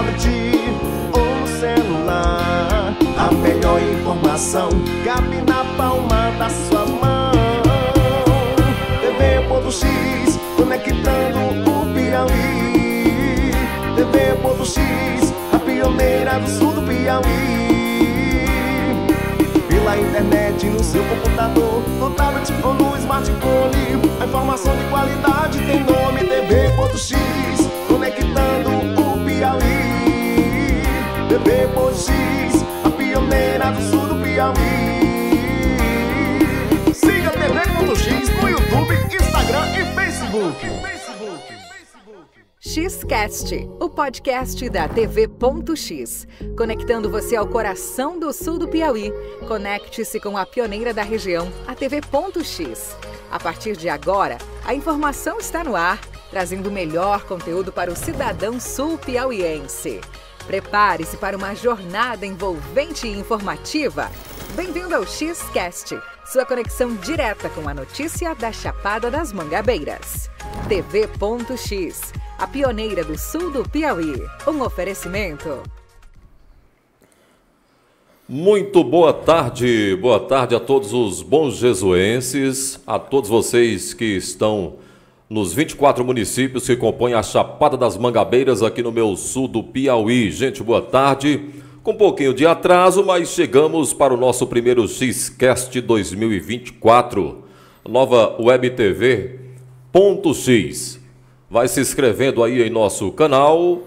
tablet ou celular. A melhor informação cabe na palma da sua mão. TV Ponto X, conectando o Piauí. TV Ponto X, a pioneira do sul do Piauí. Pela internet, no seu computador, no tablet ou no smartphone. A informação de qualidade tem nome TV Ponto X, conectando Bebê Mojis, a pioneira do sul do Piauí. Siga TV.x no YouTube, Instagram e Facebook. Xcast, o podcast da TV.x, conectando você ao coração do sul do Piauí. Conecte-se com a pioneira da região, a TV.x. A partir de agora, a informação está no ar, trazendo o melhor conteúdo para o cidadão sul-piauiense. Prepare-se para uma jornada envolvente e informativa. Bem-vindo ao X-Cast, sua conexão direta com a notícia da Chapada das Mangabeiras. TV.X, a pioneira do sul do Piauí. Um oferecimento. Muito boa tarde, boa tarde a todos os bons jesuenses, a todos vocês que estão nos 24 municípios que compõem a Chapada das Mangabeiras, aqui no meu sul do Piauí. Gente, boa tarde. Com um pouquinho de atraso, mas chegamos para o nosso primeiro Xcast 2024. Nova Web TV Ponto X. Vai se inscrevendo aí em nosso canal,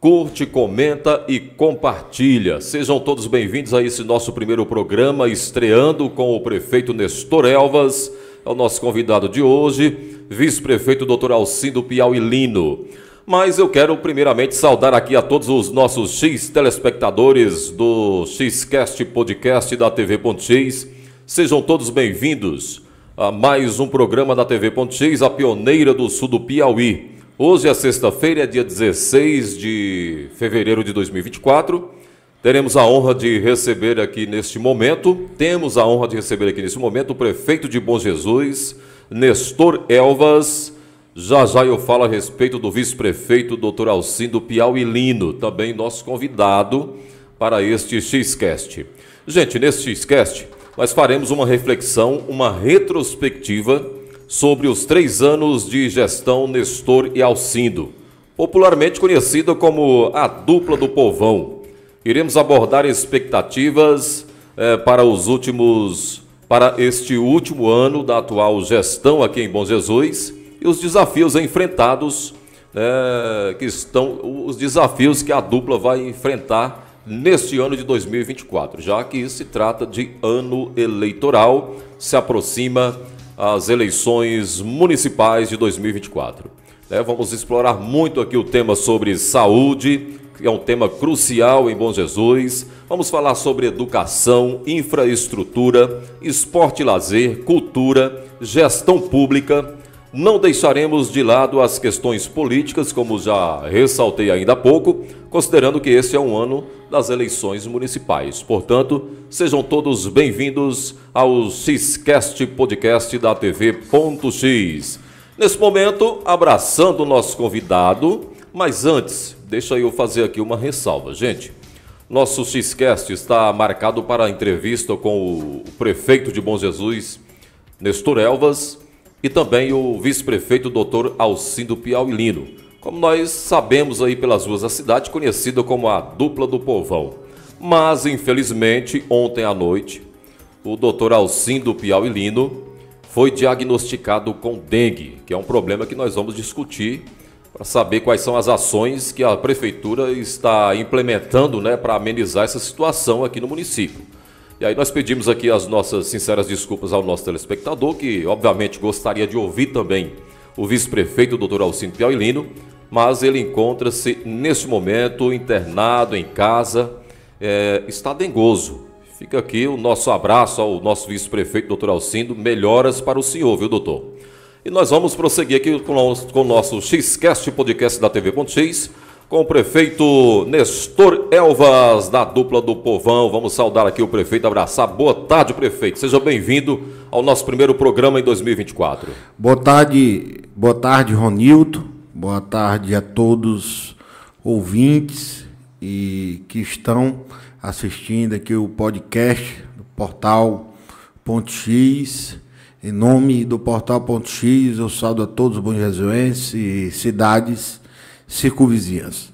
curte, comenta e compartilha. Sejam todos bem-vindos a esse nosso primeiro programa, estreando com o prefeito Nestor Elvas é o nosso convidado de hoje, vice-prefeito doutor Alcindo Piauilino. Mas eu quero primeiramente saudar aqui a todos os nossos X telespectadores do Xcast Podcast da TV Pontes. Sejam todos bem-vindos a mais um programa da TV Pontes, a pioneira do sul do Piauí. Hoje é sexta-feira, é dia 16 de fevereiro de 2024 Teremos a honra de receber aqui neste momento, temos a honra de receber aqui neste momento o prefeito de Bom Jesus, Nestor Elvas. Já já eu falo a respeito do vice-prefeito, doutor Alcindo Piauilino, também nosso convidado para este cast Gente, neste cast nós faremos uma reflexão, uma retrospectiva sobre os três anos de gestão Nestor e Alcindo, popularmente conhecida como a dupla do povão iremos abordar expectativas eh, para os últimos, para este último ano da atual gestão aqui em Bom Jesus e os desafios enfrentados, eh, que estão, os desafios que a dupla vai enfrentar neste ano de 2024, já que se trata de ano eleitoral, se aproxima as eleições municipais de 2024. É, né, vamos explorar muito aqui o tema sobre saúde, que é um tema crucial em Bom Jesus. Vamos falar sobre educação, infraestrutura, esporte e lazer, cultura, gestão pública. Não deixaremos de lado as questões políticas, como já ressaltei ainda há pouco, considerando que esse é um ano das eleições municipais. Portanto, sejam todos bem-vindos ao Xcast Podcast da TV Ponto Nesse momento, abraçando o nosso convidado, mas antes, Deixa eu fazer aqui uma ressalva, gente. Nosso Xcast está marcado para a entrevista com o prefeito de Bom Jesus, Nestor Elvas, e também o vice-prefeito Dr. Alcindo Piauilino, como nós sabemos aí pelas ruas da cidade, conhecida como a dupla do povão. Mas, infelizmente, ontem à noite, o Dr. Alcindo Piauilino foi diagnosticado com dengue, que é um problema que nós vamos discutir para saber quais são as ações que a prefeitura está implementando né, para amenizar essa situação aqui no município. E aí nós pedimos aqui as nossas sinceras desculpas ao nosso telespectador, que obviamente gostaria de ouvir também o vice-prefeito, doutor Alcino Piauilino, mas ele encontra-se neste momento internado em casa, é, está dengoso. Fica aqui o nosso abraço ao nosso vice-prefeito, doutor Alcindo. Melhoras para o senhor, viu, doutor? E nós vamos prosseguir aqui com o nosso, nosso Xcast podcast da TV Ponto X, com o prefeito Nestor Elvas, da dupla do Povão. Vamos saudar aqui o prefeito, abraçar. Boa tarde, prefeito. Seja bem-vindo ao nosso primeiro programa em 2024. Boa tarde, boa tarde, Ronildo. Boa tarde a todos ouvintes e que estão assistindo aqui o podcast do portal Ponto X em nome do Portal Ponto X, eu saldo a todos os bonjesuenses, cidades, circunvizinhas.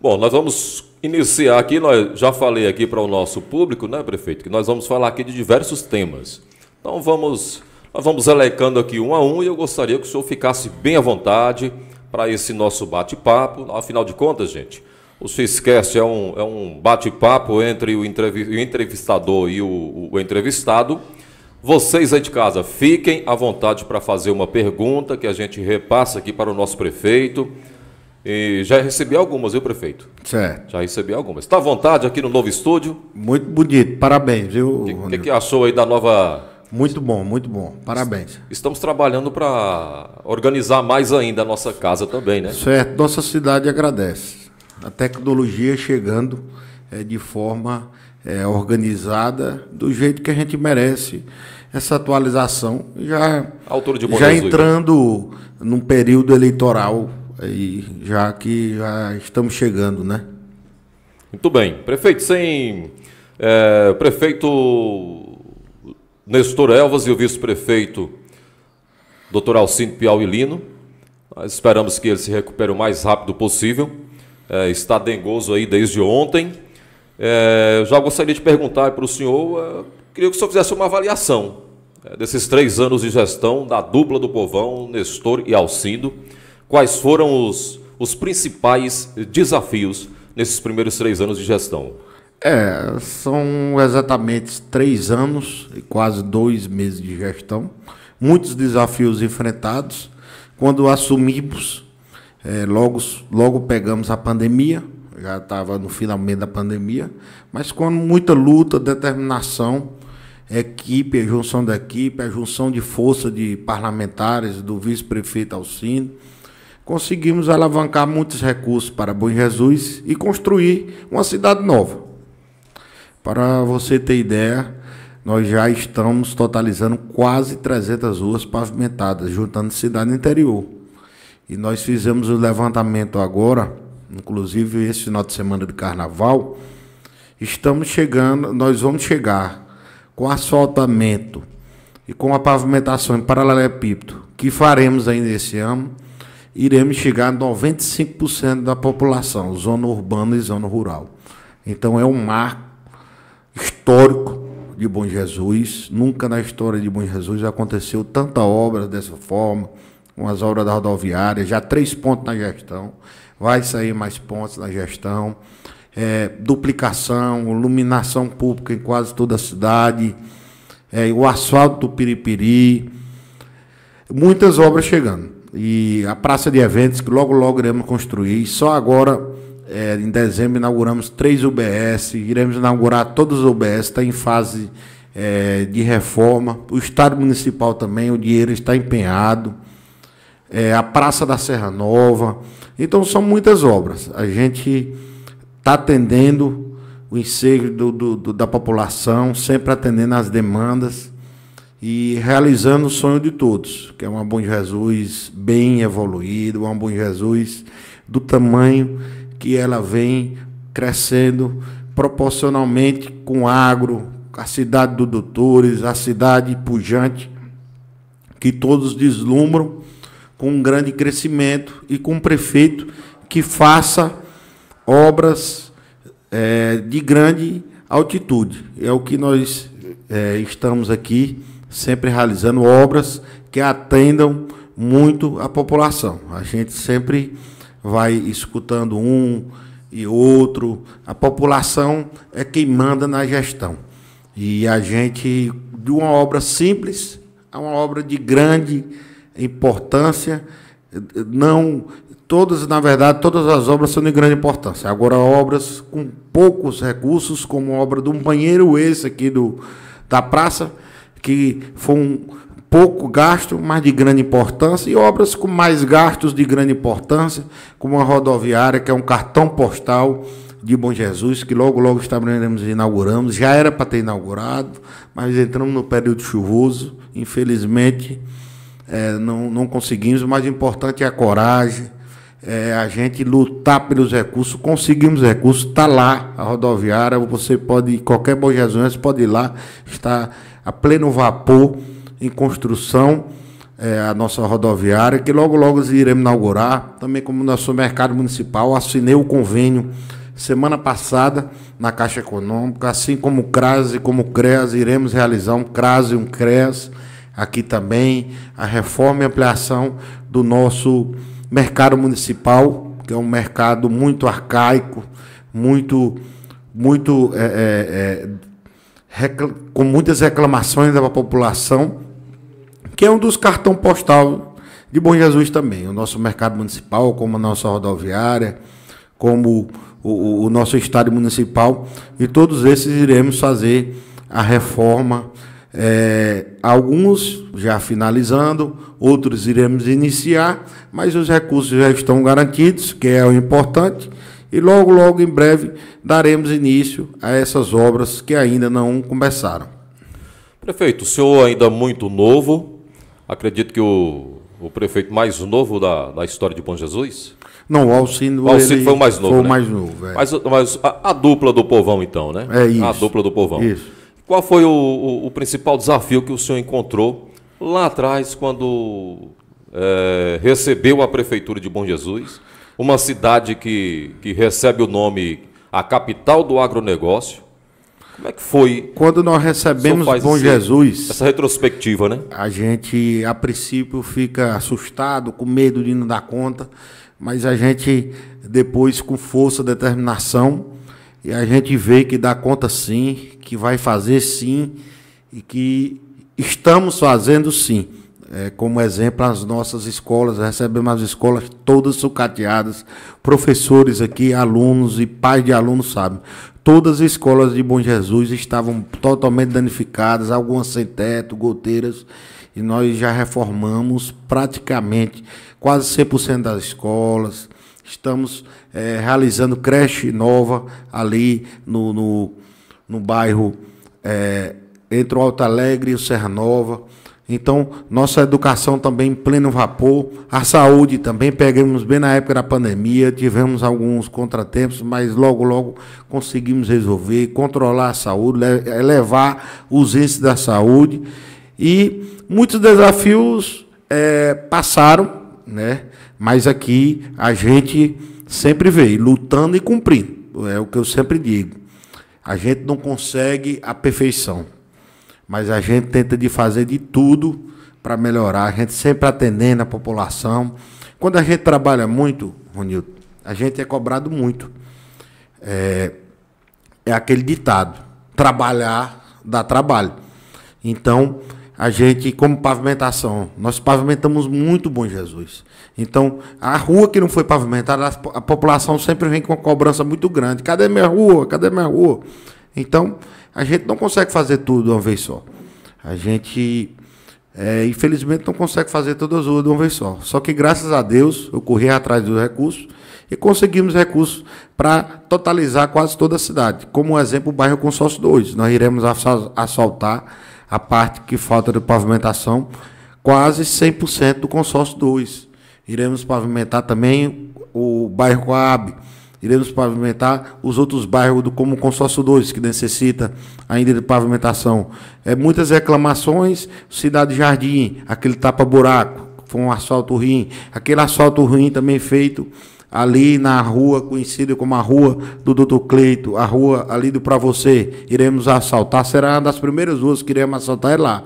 Bom, nós vamos iniciar aqui, nós já falei aqui para o nosso público, né, prefeito, que nós vamos falar aqui de diversos temas. Então vamos, nós vamos elecando aqui um a um e eu gostaria que o senhor ficasse bem à vontade para esse nosso bate-papo. Afinal de contas, gente, o senhor Esquece é um, é um bate-papo entre o entrevistador e o, o entrevistado. Vocês aí de casa, fiquem à vontade para fazer uma pergunta que a gente repassa aqui para o nosso prefeito. E já recebi algumas, viu, prefeito? Certo. Já recebi algumas. Está à vontade aqui no novo estúdio? Muito bonito, parabéns, viu? O que, que, achou aí da nova. Muito bom, muito bom, parabéns. Estamos trabalhando para organizar mais ainda a nossa casa também, né? Certo, nossa cidade agradece. A tecnologia chegando é, de forma é, organizada do jeito que a gente merece. Essa atualização já, já entrando num período eleitoral, aí já que já estamos chegando, né? Muito bem. Prefeito, sem. É, prefeito Nestor Elvas e o vice-prefeito Dr. Alcindo Piauilino. Nós esperamos que ele se recupere o mais rápido possível. É, está dengoso aí desde ontem. É, eu já gostaria de perguntar para o senhor, é, queria que o senhor fizesse uma avaliação é, desses três anos de gestão da dupla do povão, Nestor e Alcindo. Quais foram os, os principais desafios nesses primeiros três anos de gestão? É, são exatamente três anos e quase dois meses de gestão, muitos desafios enfrentados. Quando assumimos, é, logo, logo pegamos a pandemia, já estava no finalmente da pandemia, mas com muita luta, determinação, equipe, a junção da equipe, a junção de força de parlamentares, do vice-prefeito Alcino, conseguimos alavancar muitos recursos para Bom Jesus e construir uma cidade nova. Para você ter ideia, nós já estamos totalizando quase 300 ruas pavimentadas, juntando cidade interior. E nós fizemos o levantamento agora Inclusive esse final de semana de carnaval, estamos chegando, nós vamos chegar com asfaltamento e com a pavimentação em paralelepípedo que faremos ainda esse ano, iremos chegar a 95% da população, zona urbana e zona rural. Então é um marco histórico de Bom Jesus. Nunca na história de Bom Jesus aconteceu tanta obra dessa forma, com as obras da rodoviária, já três pontos na gestão vai sair mais pontos na gestão, é, duplicação, iluminação pública em quase toda a cidade, é, o asfalto do Piripiri, muitas obras chegando. E a praça de eventos que logo, logo iremos construir. Só agora, é, em dezembro, inauguramos três UBS, iremos inaugurar todos os UBS, está em fase é, de reforma. O Estado Municipal também, o dinheiro está empenhado é, a Praça da Serra Nova. Então são muitas obras. A gente está atendendo o ensejo do, do, do, da população, sempre atendendo às demandas e realizando o sonho de todos, que é um bom Jesus bem evoluído, um bom Jesus do tamanho que ela vem crescendo proporcionalmente com o agro, a cidade do Doutores, a cidade pujante, que todos deslumbram com um grande crescimento e com um prefeito que faça obras é, de grande altitude. É o que nós é, estamos aqui sempre realizando obras que atendam muito a população. A gente sempre vai escutando um e outro. A população é quem manda na gestão. E a gente, de uma obra simples a uma obra de grande importância, não todas, na verdade, todas as obras são de grande importância. Agora, obras com poucos recursos, como a obra de um banheiro esse aqui do, da praça, que foi um pouco gasto, mas de grande importância, e obras com mais gastos de grande importância, como a rodoviária, que é um cartão postal de Bom Jesus, que logo, logo estaremos inaugurando inauguramos. Já era para ter inaugurado, mas entramos no período chuvoso, infelizmente é, não, não conseguimos. O mais importante é a coragem, é a gente lutar pelos recursos. Conseguimos recursos, está lá a rodoviária. Você pode, qualquer Bom Jesus pode ir lá, está a pleno vapor em construção. É, a nossa rodoviária, que logo logo iremos inaugurar, também como nosso mercado municipal, assinei o convênio semana passada na Caixa Econômica, assim como o CRAS e como o CREAS, iremos realizar um CRAS e um CREAS aqui também, a reforma e ampliação do nosso mercado municipal, que é um mercado muito arcaico, muito, muito é, é, é com muitas reclamações da população, que é um dos cartão postal de Bom Jesus também. O nosso mercado municipal, como a nossa rodoviária, como o, o nosso estádio municipal, e todos esses iremos fazer a reforma é, alguns já finalizando, outros iremos iniciar, mas os recursos já estão garantidos, que é o importante, e logo, logo em breve daremos início a essas obras que ainda não começaram. Prefeito, o senhor ainda é muito novo, acredito que o, o prefeito mais novo da, da história de Bom Jesus? Não, o Alcindo, o Alcindo foi o mais novo. Foi né? mais novo. É. Mas, mas a, a, dupla do povão, então, né? É isso. A dupla do povão. Isso. Qual foi o, o, o principal desafio que o senhor encontrou lá atrás, quando é, recebeu a Prefeitura de Bom Jesus, uma cidade que, que recebe o nome a capital do agronegócio? Como é que foi? Quando nós recebemos Bom esse, Jesus. Essa retrospectiva, né? A gente, a princípio, fica assustado, com medo de não dar conta, mas a gente, depois, com força, determinação, e a gente vê que dá conta sim, que vai fazer sim, e que estamos fazendo sim. É, como exemplo, as nossas escolas, recebemos as escolas todas sucateadas, professores aqui, alunos e pais de alunos sabem. Todas as escolas de Bom Jesus estavam totalmente danificadas, algumas sem teto, goteiras, e nós já reformamos praticamente quase 100% das escolas, Estamos é, realizando creche nova ali no, no, no bairro é, entre o Alto Alegre e o Serra Nova. Então, nossa educação também em pleno vapor, a saúde também, pegamos bem na época da pandemia, tivemos alguns contratempos, mas logo, logo conseguimos resolver, controlar a saúde, elevar os índices da saúde. E muitos desafios é, passaram, né? Mas aqui a gente sempre veio lutando e cumprindo. É o que eu sempre digo. A gente não consegue a perfeição, mas a gente tenta de fazer de tudo para melhorar. A gente sempre atendendo a população. Quando a gente trabalha muito, Ronildo, a gente é cobrado muito. É, é aquele ditado: trabalhar dá trabalho. Então, a gente, como pavimentação, nós pavimentamos muito Bom Jesus. Então, a rua que não foi pavimentada, a população sempre vem com uma cobrança muito grande. Cadê minha rua? Cadê minha rua? Então, a gente não consegue fazer tudo de uma vez só. A gente, é, infelizmente, não consegue fazer todas as ruas de uma vez só. Só que, graças a Deus, eu corri atrás dos recursos e conseguimos recursos para totalizar quase toda a cidade. Como exemplo, o bairro Consórcio 2. Nós iremos assaltar a parte que falta de pavimentação, quase 100% do consórcio 2. Iremos pavimentar também o bairro Coab, iremos pavimentar os outros bairros do, como o consórcio 2, que necessita ainda de pavimentação. É, muitas reclamações, Cidade Jardim, aquele tapa-buraco, foi um asfalto ruim, aquele asfalto ruim também feito ali na rua conhecida como a Rua do Doutor Cleito, a rua ali do Pra Você, iremos assaltar. Será uma das primeiras ruas que iremos assaltar é lá.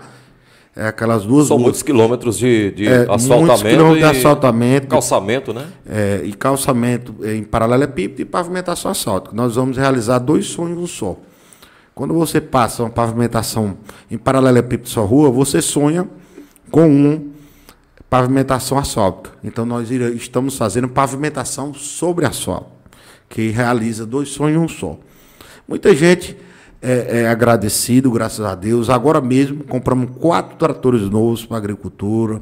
É aquelas duas São ruas. muitos quilômetros de, de é, Muitos quilômetros de assaltamento, Calçamento, né? É, e calçamento em paralelepípedo é e pavimentação é asfáltica. Nós vamos realizar dois sonhos um só. Quando você passa uma pavimentação em paralelepípedo é só rua, você sonha com um pavimentação asfáltica. Então nós estamos fazendo pavimentação sobre asfalto, que realiza dois sonhos em um só. Muita gente é, é agradecido, graças a Deus. Agora mesmo compramos quatro tratores novos para agricultura,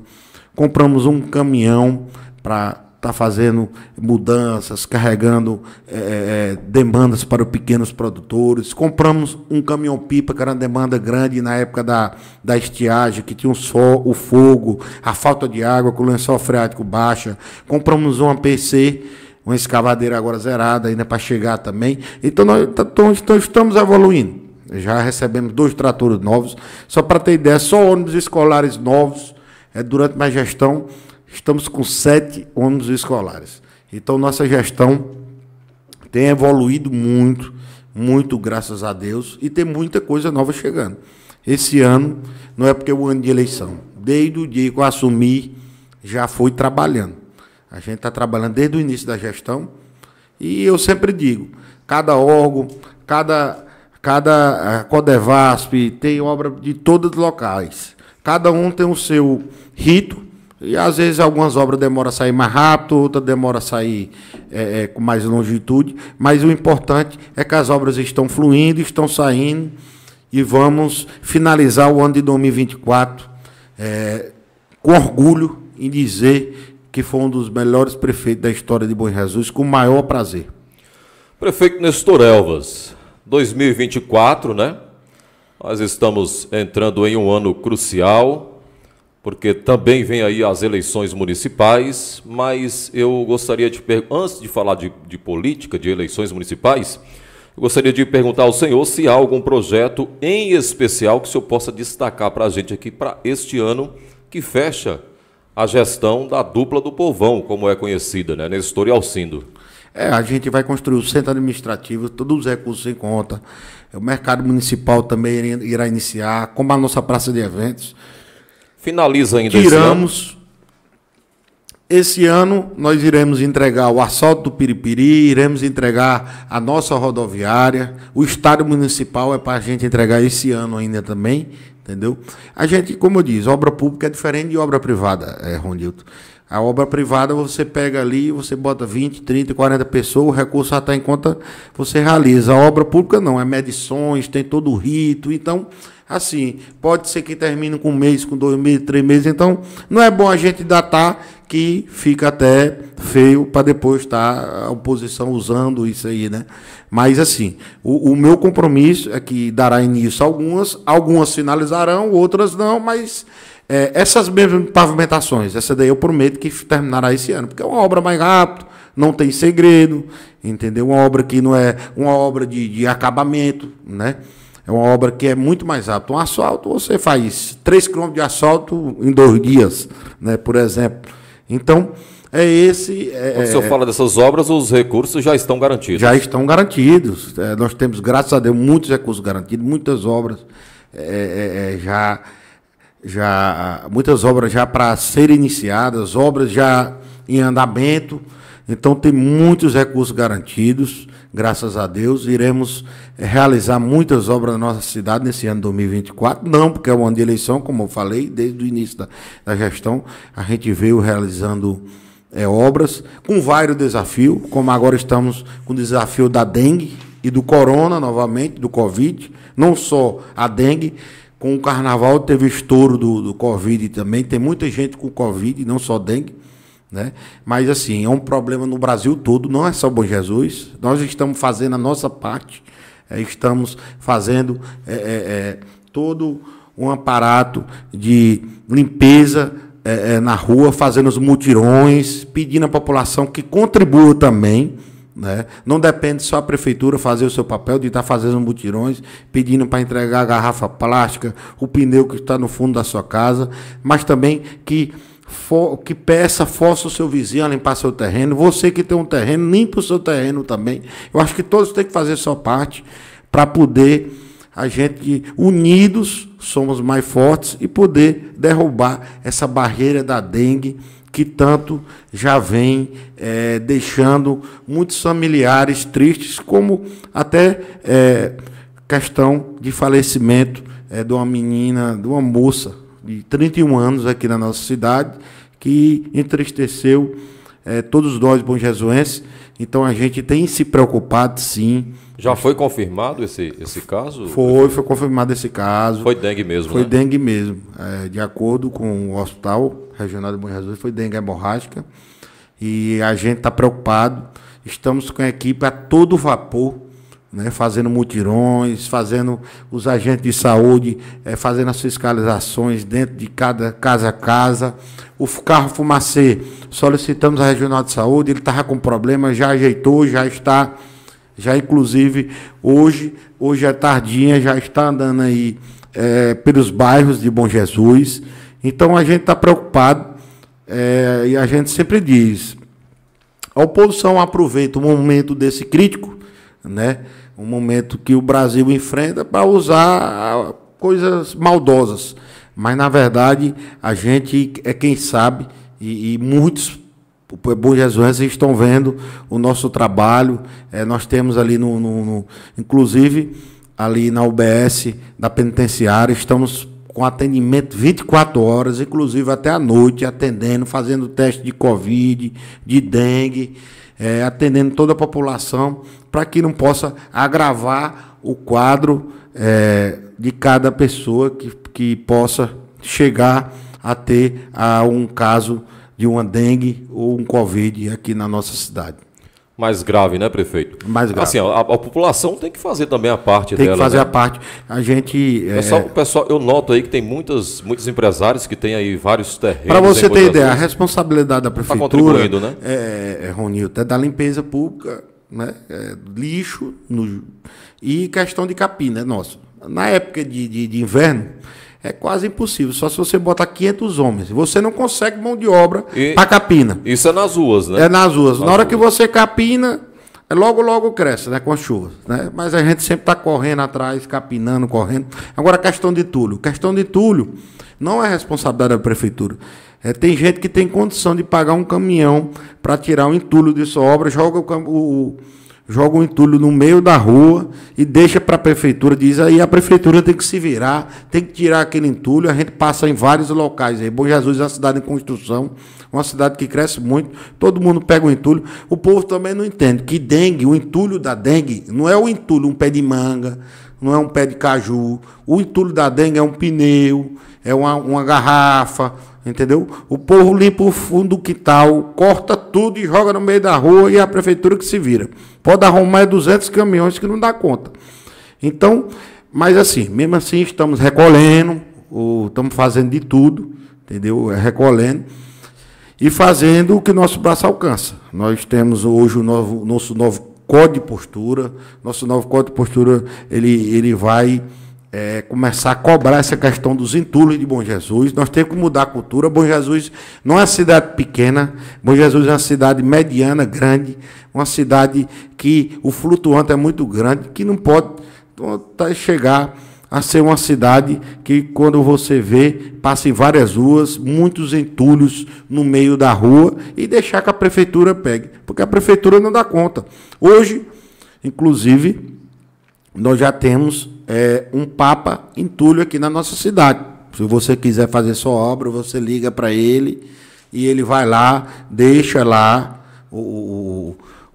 compramos um caminhão para está fazendo mudanças, carregando é, é, é, demandas para os pequenos produtores. Compramos um caminhão-pipa, que era uma demanda grande na época da, da estiagem, que tinha o sol, o fogo, a falta de água, com o lençol freático baixa. Compramos uma PC, uma escavadeira agora zerada, ainda para chegar também. Então, nós então, estamos evoluindo. Já recebemos dois tratores novos. Só para ter ideia, só ônibus escolares novos, é, durante minha gestão, estamos com sete ônibus escolares. Então, nossa gestão tem evoluído muito, muito, graças a Deus, e tem muita coisa nova chegando. Esse ano, não é porque é o ano de eleição, desde o dia que eu assumi, já foi trabalhando. A gente está trabalhando desde o início da gestão, e eu sempre digo, cada órgão, cada, cada Codevasp tem obra de todos os locais. Cada um tem o seu rito, e às vezes algumas obras demoram a sair mais rápido, outras demoram a sair é, é, com mais longitude, mas o importante é que as obras estão fluindo, estão saindo, e vamos finalizar o ano de 2024 é, com orgulho em dizer que foi um dos melhores prefeitos da história de Bom Jesus, com o maior prazer. Prefeito Nestor Elvas, 2024, né? Nós estamos entrando em um ano crucial porque também vem aí as eleições municipais, mas eu gostaria de antes de falar de, de, política, de eleições municipais, eu gostaria de perguntar ao senhor se há algum projeto em especial que o senhor possa destacar para a gente aqui para este ano que fecha a gestão da dupla do povão, como é conhecida, né, Nestor e Alcindo. É, a gente vai construir o centro administrativo, todos os recursos em conta. O mercado municipal também irá iniciar, como a nossa praça de eventos Finaliza ainda Tiramos. Esse ano. esse ano nós iremos entregar o asfalto do Piripiri, iremos entregar a nossa rodoviária, o estádio municipal é para a gente entregar esse ano ainda também, entendeu? A gente, como eu disse, obra pública é diferente de obra privada, é, Rondilto. A obra privada você pega ali, você bota 20, 30, 40 pessoas, o recurso já está em conta, você realiza. A obra pública não, é medições, tem todo o rito, então assim. Pode ser que termine com um mês, com dois meses, três meses. Então, não é bom a gente datar que fica até feio para depois estar tá a oposição usando isso aí, né? Mas assim, o, o, meu compromisso é que dará início algumas, algumas finalizarão, outras não, mas é, essas mesmas pavimentações, essa daí eu prometo que terminará esse ano, porque é uma obra mais rápida, não tem segredo, entendeu? Uma obra que não é uma obra de, de acabamento, né? É uma obra que é muito mais rápida. Um asfalto, você faz 3 km de asfalto em dois dias, né, por exemplo. Então, é esse. É, Quando o senhor é, fala dessas obras, os recursos já estão garantidos. Já estão garantidos. É, nós temos, graças a Deus, muitos recursos garantidos, muitas obras é, é, é já. já Muitas obras já para serem iniciadas, obras já em andamento. Então, tem muitos recursos garantidos graças a Deus. Iremos eh, realizar muitas obras na nossa cidade nesse ano de 2024. Não, porque é o ano de eleição, como eu falei, desde o início da, da gestão, a gente veio realizando é, obras com vários desafios, como agora estamos com o desafio da dengue e do corona, novamente, do Covid, não só a dengue. Com o carnaval teve estouro do, do Covid também. Tem muita gente com Covid, não só dengue. Né? Mas assim, é um problema no Brasil todo, não é só Bom Jesus. Nós estamos fazendo a nossa parte, é, estamos fazendo é, é, é todo um aparato de limpeza é, é, na rua, fazendo os mutirões, pedindo à população que contribua também. Né? Não depende só a prefeitura fazer o seu papel de estar tá fazendo mutirões, pedindo para entregar a garrafa plástica, o pneu que está no fundo da sua casa, mas também que que peça, força o seu vizinho a limpar seu terreno. Você que tem um terreno, limpa o seu terreno também. Eu acho que todos têm que fazer sua parte para poder a gente unidos somos mais fortes e poder derrubar essa barreira da dengue que tanto já vem é, deixando muitos familiares tristes, como até é, questão de falecimento é, de uma menina, de uma moça de 31 anos aqui na nossa cidade, que entristeceu é, todos nós bom jesuenses. Então a gente tem se preocupado, sim. Já foi confirmado esse, esse caso? Foi, foi confirmado esse caso. Foi dengue mesmo, Foi né? dengue mesmo. É, de acordo com o Hospital Regional de Bom Jesus, foi dengue hemorrágica. E a gente está preocupado. Estamos com a equipe a todo vapor né, fazendo mutirões, fazendo os agentes de saúde, é, fazendo as fiscalizações dentro de cada casa a casa. O carro fumacê, solicitamos a Regional de Saúde, ele estava com problema, já ajeitou, já está, já inclusive hoje, hoje é tardinha, já está andando aí é, pelos bairros de Bom Jesus. Então a gente está preocupado é, e a gente sempre diz, a oposição aproveita o momento desse crítico, né? um momento que o Brasil enfrenta para usar ah, coisas maldosas. Mas, na verdade, a gente é quem sabe, e, e muitos bons Jesus estão vendo o nosso trabalho. É, nós temos ali, no, no, no, inclusive, ali na UBS da penitenciária, estamos com atendimento 24 horas, inclusive até a noite, atendendo, fazendo teste de Covid, de dengue é, atendendo toda a população, para que não possa agravar o quadro é, de cada pessoa que, que possa chegar a ter a, um caso de uma dengue ou um Covid aqui na nossa cidade mais grave, né, prefeito? Mais grave. Assim, a, a população tem que fazer também a parte tem dela. Tem que fazer né? a parte. A gente. É, pessoal, é... pessoal, eu noto aí que tem muitas, muitos empresários que têm aí vários terrenos. Para você ter ideia, a responsabilidade da tá prefeitura. Tá né? É, é, é Ronil, até da limpeza pública, né? É, lixo no, e questão de capim, né, nosso. Na época de, de, de inverno, é quase impossível. Só se você botar 500 homens. Você não consegue mão de obra para capina. Isso é nas ruas, né? É nas ruas. Nas Na hora ruas. que você capina, é logo, logo cresce, né? Com as chuvas. Né? Mas a gente sempre está correndo atrás, capinando, correndo. Agora, questão de Túlio. Questão de Túlio não é responsabilidade da prefeitura. É, tem gente que tem condição de pagar um caminhão para tirar o entulho de sua obra, joga o, o joga um entulho no meio da rua e deixa para a prefeitura, diz aí a prefeitura tem que se virar, tem que tirar aquele entulho, a gente passa em vários locais aí. Bom Jesus é uma cidade em construção, uma cidade que cresce muito, todo mundo pega o um entulho. O povo também não entende que dengue, o entulho da dengue, não é o entulho, um pé de manga, não é um pé de caju. O entulho da dengue é um pneu, é uma, uma garrafa, entendeu? O povo limpa o fundo do quintal, corta tudo e joga no meio da rua e a prefeitura que se vira. Pode arrumar 200 é caminhões que não dá conta. Então, mas assim, mesmo assim estamos recolhendo, ou estamos fazendo de tudo, entendeu? É recolhendo e fazendo o que nosso braço alcança. Nós temos hoje o novo, nosso novo código de postura. Nosso novo código de postura ele, ele vai é, começar a cobrar essa questão dos entulhos de Bom Jesus. Nós temos que mudar a cultura. Bom Jesus não é uma cidade pequena, Bom Jesus é uma cidade mediana, grande, uma cidade que o flutuante é muito grande, que não pode chegar a ser uma cidade que, quando você vê, passa em várias ruas, muitos entulhos no meio da rua e deixar que a prefeitura pegue, porque a prefeitura não dá conta. Hoje, inclusive, nós já temos é, um Papa entulho aqui na nossa cidade. Se você quiser fazer sua obra, você liga para ele e ele vai lá, deixa lá o,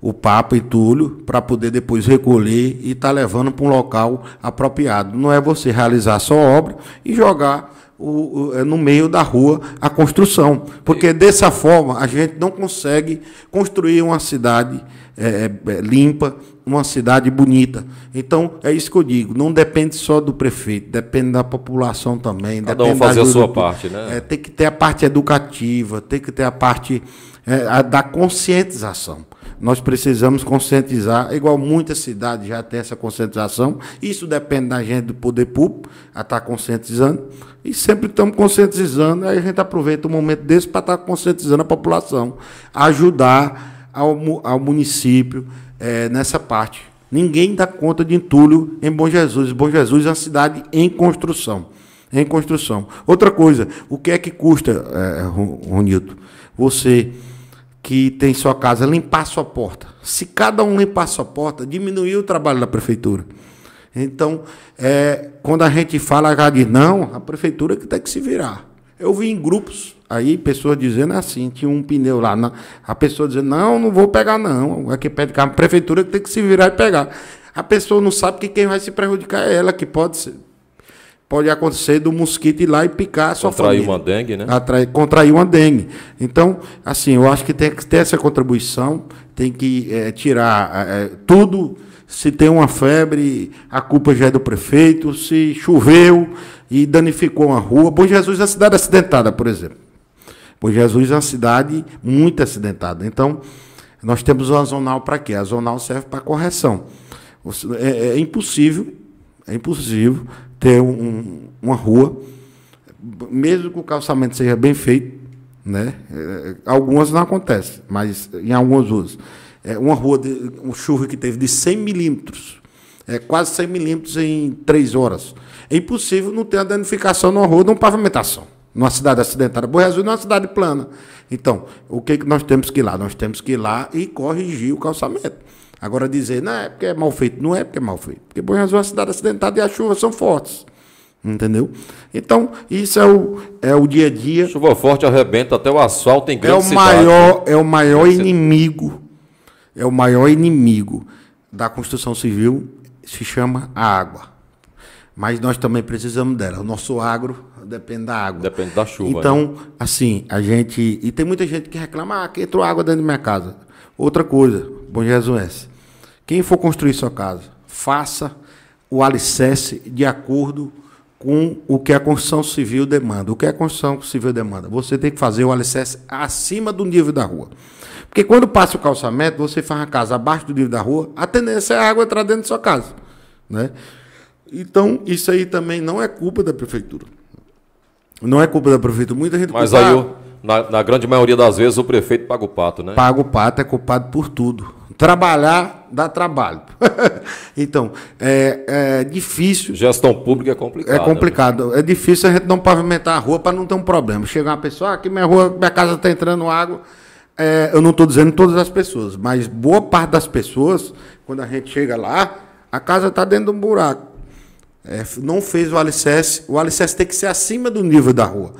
o, o Papa entulho para poder depois recolher e tá levando para um local apropriado. Não é você realizar sua obra e jogar o, o, é, no meio da rua a construção. Porque dessa forma a gente não consegue construir uma cidade é, é, é limpa, uma cidade bonita. Então, é isso que eu digo, não depende só do prefeito, depende da população também. Cada um fazer a sua parte, né? É, tem que ter a parte educativa, tem que ter a parte é, a, da conscientização. Nós precisamos conscientizar, é igual muitas cidades já têm essa conscientização. Isso depende da gente do poder público a estar tá conscientizando. E sempre estamos conscientizando, aí a gente aproveita o um momento desse para estar tá conscientizando a população, ajudar ao, ao município é, nessa parte. Ninguém dá conta de entulho em Bom Jesus. Bom Jesus é uma cidade em construção. Em construção. Outra coisa, o que é que custa, é, Ronildo? Você que tem sua casa, limpar sua porta. Se cada um limpar sua porta, diminuiu o trabalho da prefeitura. Então, é, quando a gente fala, a diz, não, a prefeitura que tem que se virar. Eu vi em grupos Aí pessoa dizendo assim, tinha um pneu lá, na, a pessoa dizendo, não, não vou pegar não, é que pede carro, a prefeitura tem que se virar e pegar. A pessoa não sabe que quem vai se prejudicar é ela, que pode ser, pode acontecer do mosquito ir lá e picar a sua Contrair família. uma dengue, né? Atrai, contrair uma dengue. Então, assim, eu acho que tem que ter essa contribuição, tem que é, tirar é, tudo, se tem uma febre, a culpa já é do prefeito, se choveu e danificou uma rua. Bom Jesus a cidade acidentada, por exemplo pois Jesus é uma cidade muito acidentada. Então, nós temos uma zonal para quê? A zonal serve para correção. É, é, é, impossível, é impossível ter um, uma rua, mesmo que o calçamento seja bem feito, né? É, algumas não acontecem, mas em algumas ruas. É uma rua, de, um chuva que teve de 100 milímetros, é quase 100 milímetros em 3 horas. É impossível não ter a danificação numa rua de uma pavimentação numa cidade acidentada. Boa Azul não é uma cidade plana. Então, o que, que nós temos que ir lá? Nós temos que ir lá e corrigir o calçamento. Agora dizer, não é porque é mal feito, não é porque é mal feito. Porque Boa Azul é uma cidade acidentada e as chuvas são fortes. Entendeu? Então, isso é o, é o dia a dia. Chuva forte arrebenta até o asfalto em é grande é o cidade. maior É o maior inimigo, é o maior inimigo da construção civil, se chama a água. Mas nós também precisamos dela. O nosso agro depende da água. Depende da chuva. Então, né? assim, a gente. E tem muita gente que reclama, ah, que entrou água dentro da minha casa. Outra coisa, bom Jesus, quem for construir sua casa, faça o alicerce de acordo com o que a construção civil demanda. O que a construção civil demanda? Você tem que fazer o alicerce acima do nível da rua. Porque quando passa o calçamento, você faz uma casa abaixo do nível da rua, a tendência é a água entrar dentro da sua casa. Né? Então, isso aí também não é culpa da prefeitura. Não é culpa da prefeitura, muita gente. Mas culpa... aí, eu, na, na, grande maioria das vezes, o prefeito paga o pato, né? Paga o pato, é culpado por tudo. Trabalhar dá trabalho. então, é, é, difícil. Gestão pública é, é né? complicado. É complicado. Né? É difícil a gente não pavimentar a rua para não ter um problema. Chegar uma pessoa, ah, aqui minha rua, minha casa está entrando água. É, eu não estou dizendo todas as pessoas, mas boa parte das pessoas, quando a gente chega lá, a casa está dentro de um buraco. É, não fez o alicerce, o alicerce tem que ser acima do nível da rua.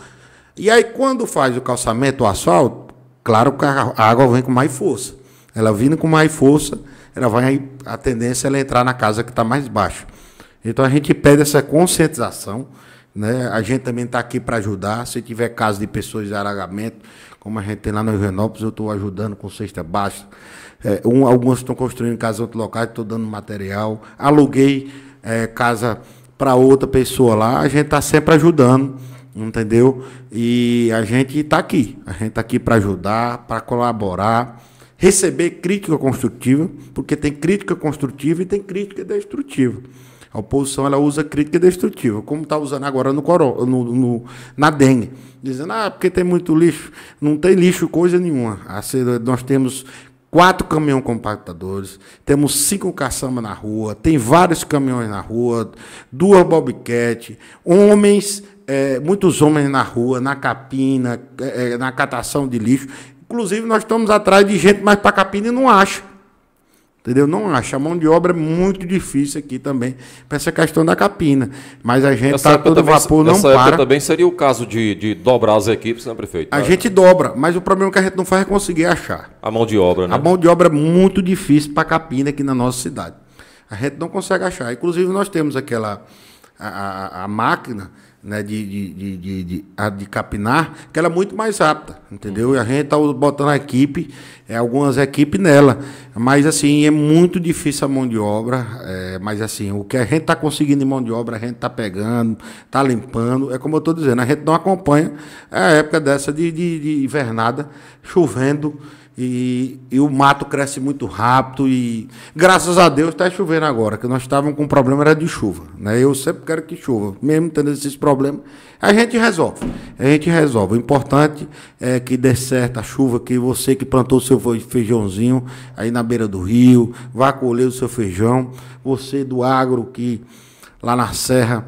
E aí, quando faz o calçamento, o asfalto, claro que a água vem com mais força. Ela vindo com mais força, ela vai a tendência é ela entrar na casa que está mais baixa. Então a gente pede essa conscientização. Né? A gente também está aqui para ajudar. Se tiver caso de pessoas de alagamento, como a gente tem lá no Renópolis, eu estou ajudando com cesta baixa. É, um, alguns estão construindo casas em outros locais, estou dando material. Aluguei é, casa para outra pessoa lá, a gente está sempre ajudando, entendeu? E a gente está aqui, a gente está aqui para ajudar, para colaborar, receber crítica construtiva, porque tem crítica construtiva e tem crítica destrutiva. A oposição ela usa crítica destrutiva, como está usando agora no, coro, no, no, na dengue, dizendo ah porque tem muito lixo, não tem lixo coisa nenhuma. Assim, nós temos quatro caminhões compactadores, temos cinco caçamba na rua, tem vários caminhões na rua, duas bobcat, homens, é, muitos homens na rua, na capina, é, é na catação de lixo. Inclusive, nós estamos atrás de gente mais para capina e não acha. Entendeu? Não acha. A mão de obra é muito difícil aqui também para essa questão da capina. Mas a gente está todo também, vapor, não para. também seria o caso de, de dobrar as equipes, né, prefeito? A é. gente dobra, mas o problema é que a gente não faz é conseguir achar. A mão de obra, né? A mão de obra é muito difícil para capina aqui na nossa cidade. A gente não consegue achar. Inclusive, nós temos aquela a, a, a máquina né, de, de, de, de, de, capinar, que ela é muito mais rápida, entendeu? E a gente está botando a equipe, é, algumas equipes nela. Mas, assim, é muito difícil a mão de obra. É, mas, assim, o que a gente está conseguindo em mão de obra, a gente está pegando, está limpando. É como eu estou dizendo, a gente não acompanha a época dessa de, de, de invernada, chovendo e, e, o mato cresce muito rápido e graças a Deus está chovendo agora, que nós estávamos com um problema era de chuva, né? Eu sempre quero que chova, mesmo tendo esses problemas, a gente resolve. A gente resolve. O importante é que dê certo a chuva, que você que plantou o seu feijãozinho aí na beira do rio, vá colher o seu feijão, você do agro que lá na serra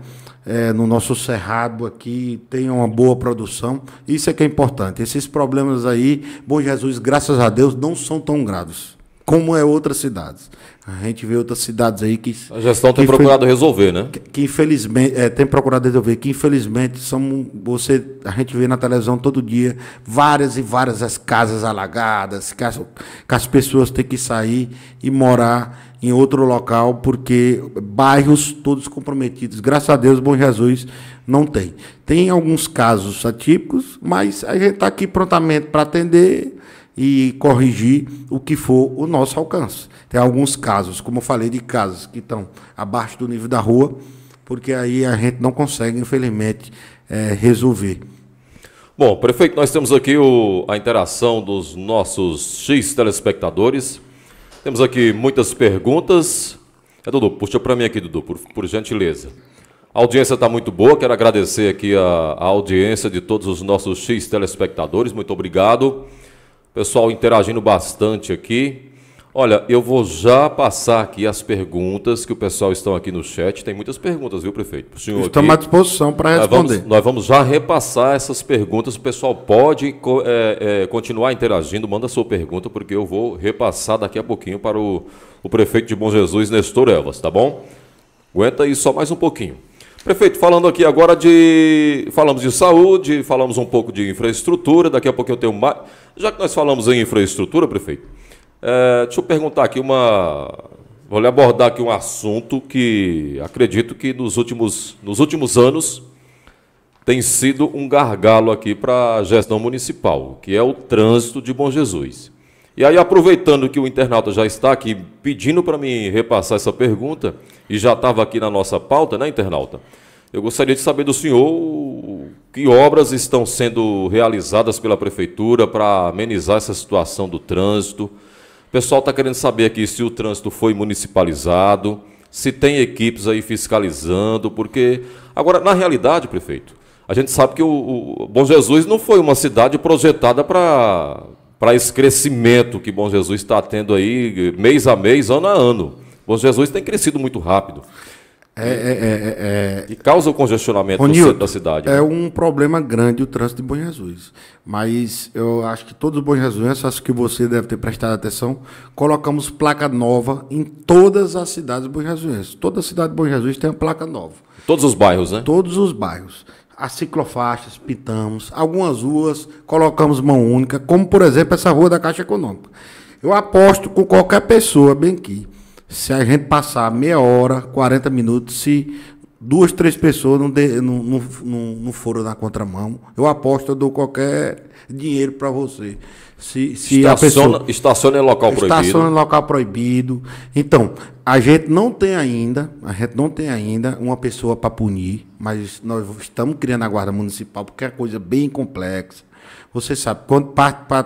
é, no nosso cerrado aqui, tenha uma boa produção. Isso é que é importante. Esses problemas aí, Bom Jesus, graças a Deus, não são tão graves como é outras cidades. A gente vê outras cidades aí que. A gestão tem procurado resolver, né? Que, que infelizmente. É, tem procurado resolver, que infelizmente são. Você, a gente vê na televisão todo dia várias e várias as casas alagadas, que as, que as pessoas têm que sair e morar em outro local, porque bairros todos comprometidos, graças a Deus, Bom Jesus não tem. Tem alguns casos atípicos, mas a gente está aqui prontamente para atender e corrigir o que for o nosso alcance. Tem alguns casos, como eu falei, de casos que estão abaixo do nível da rua, porque aí a gente não consegue, infelizmente, é, resolver. Bom, prefeito, nós temos aqui o, a interação dos nossos X telespectadores. Temos aqui muitas perguntas. É, Dudu, puxa para mim aqui, Dudu, por, por gentileza. A audiência está muito boa, quero agradecer aqui a, a, audiência de todos os nossos X telespectadores, muito obrigado. Pessoal interagindo bastante aqui. Olha, eu vou já passar aqui as perguntas que o pessoal estão aqui no chat. Tem muitas perguntas, viu, prefeito? Senhor Estamos à disposição para responder. Nós vamos, nós vamos, já repassar essas perguntas. O pessoal pode é, é, continuar interagindo, manda sua pergunta, porque eu vou repassar daqui a pouquinho para o, o prefeito de Bom Jesus, Nestor Elvas. tá bom? Aguenta aí só mais um pouquinho. Prefeito, falando aqui agora de. Falamos de saúde, falamos um pouco de infraestrutura, daqui a pouco eu tenho mais. Já que nós falamos em infraestrutura, prefeito. É, deixa eu perguntar aqui uma. Vou lhe abordar aqui um assunto que acredito que nos últimos, nos últimos anos tem sido um gargalo aqui para a gestão municipal, que é o trânsito de Bom Jesus. E aí, aproveitando que o internauta já está aqui pedindo para mim repassar essa pergunta, e já estava aqui na nossa pauta, né, internauta? Eu gostaria de saber do senhor que obras estão sendo realizadas pela prefeitura para amenizar essa situação do trânsito, o pessoal está querendo saber aqui se o trânsito foi municipalizado, se tem equipes aí fiscalizando, porque. Agora, na realidade, prefeito, a gente sabe que o, o Bom Jesus não foi uma cidade projetada para para esse crescimento que Bom Jesus está tendo aí mês a mês, ano a ano. Bom Jesus tem crescido muito rápido. É, é, é, é, é. e causa o congestionamento centro da cidade. Né? É um problema grande o trânsito de Bom Jesus. Mas eu acho que todos os Bom Jesus, acho que você deve ter prestado atenção, colocamos placa nova em todas as cidades de Bom Jesus. Toda cidade de Bom Jesus tem uma placa nova. Todos os bairros, né? Todos os bairros. As ciclofaixas, pintamos, algumas ruas, colocamos mão única, como por exemplo essa rua da Caixa Econômica. Eu aposto com qualquer pessoa bem aqui se a gente passar meia hora, 40 minutos, se duas, três pessoas não, de, não, não, não, foram na contramão, eu aposto, eu dou qualquer dinheiro para você. Se, se estaciona, a pessoa, estaciona em local estaciona proibido. Estaciona em local proibido. Então, a gente não tem ainda, a gente não tem ainda uma pessoa para punir, mas nós estamos criando a guarda municipal porque é coisa bem complexa. Você sabe, quando parte para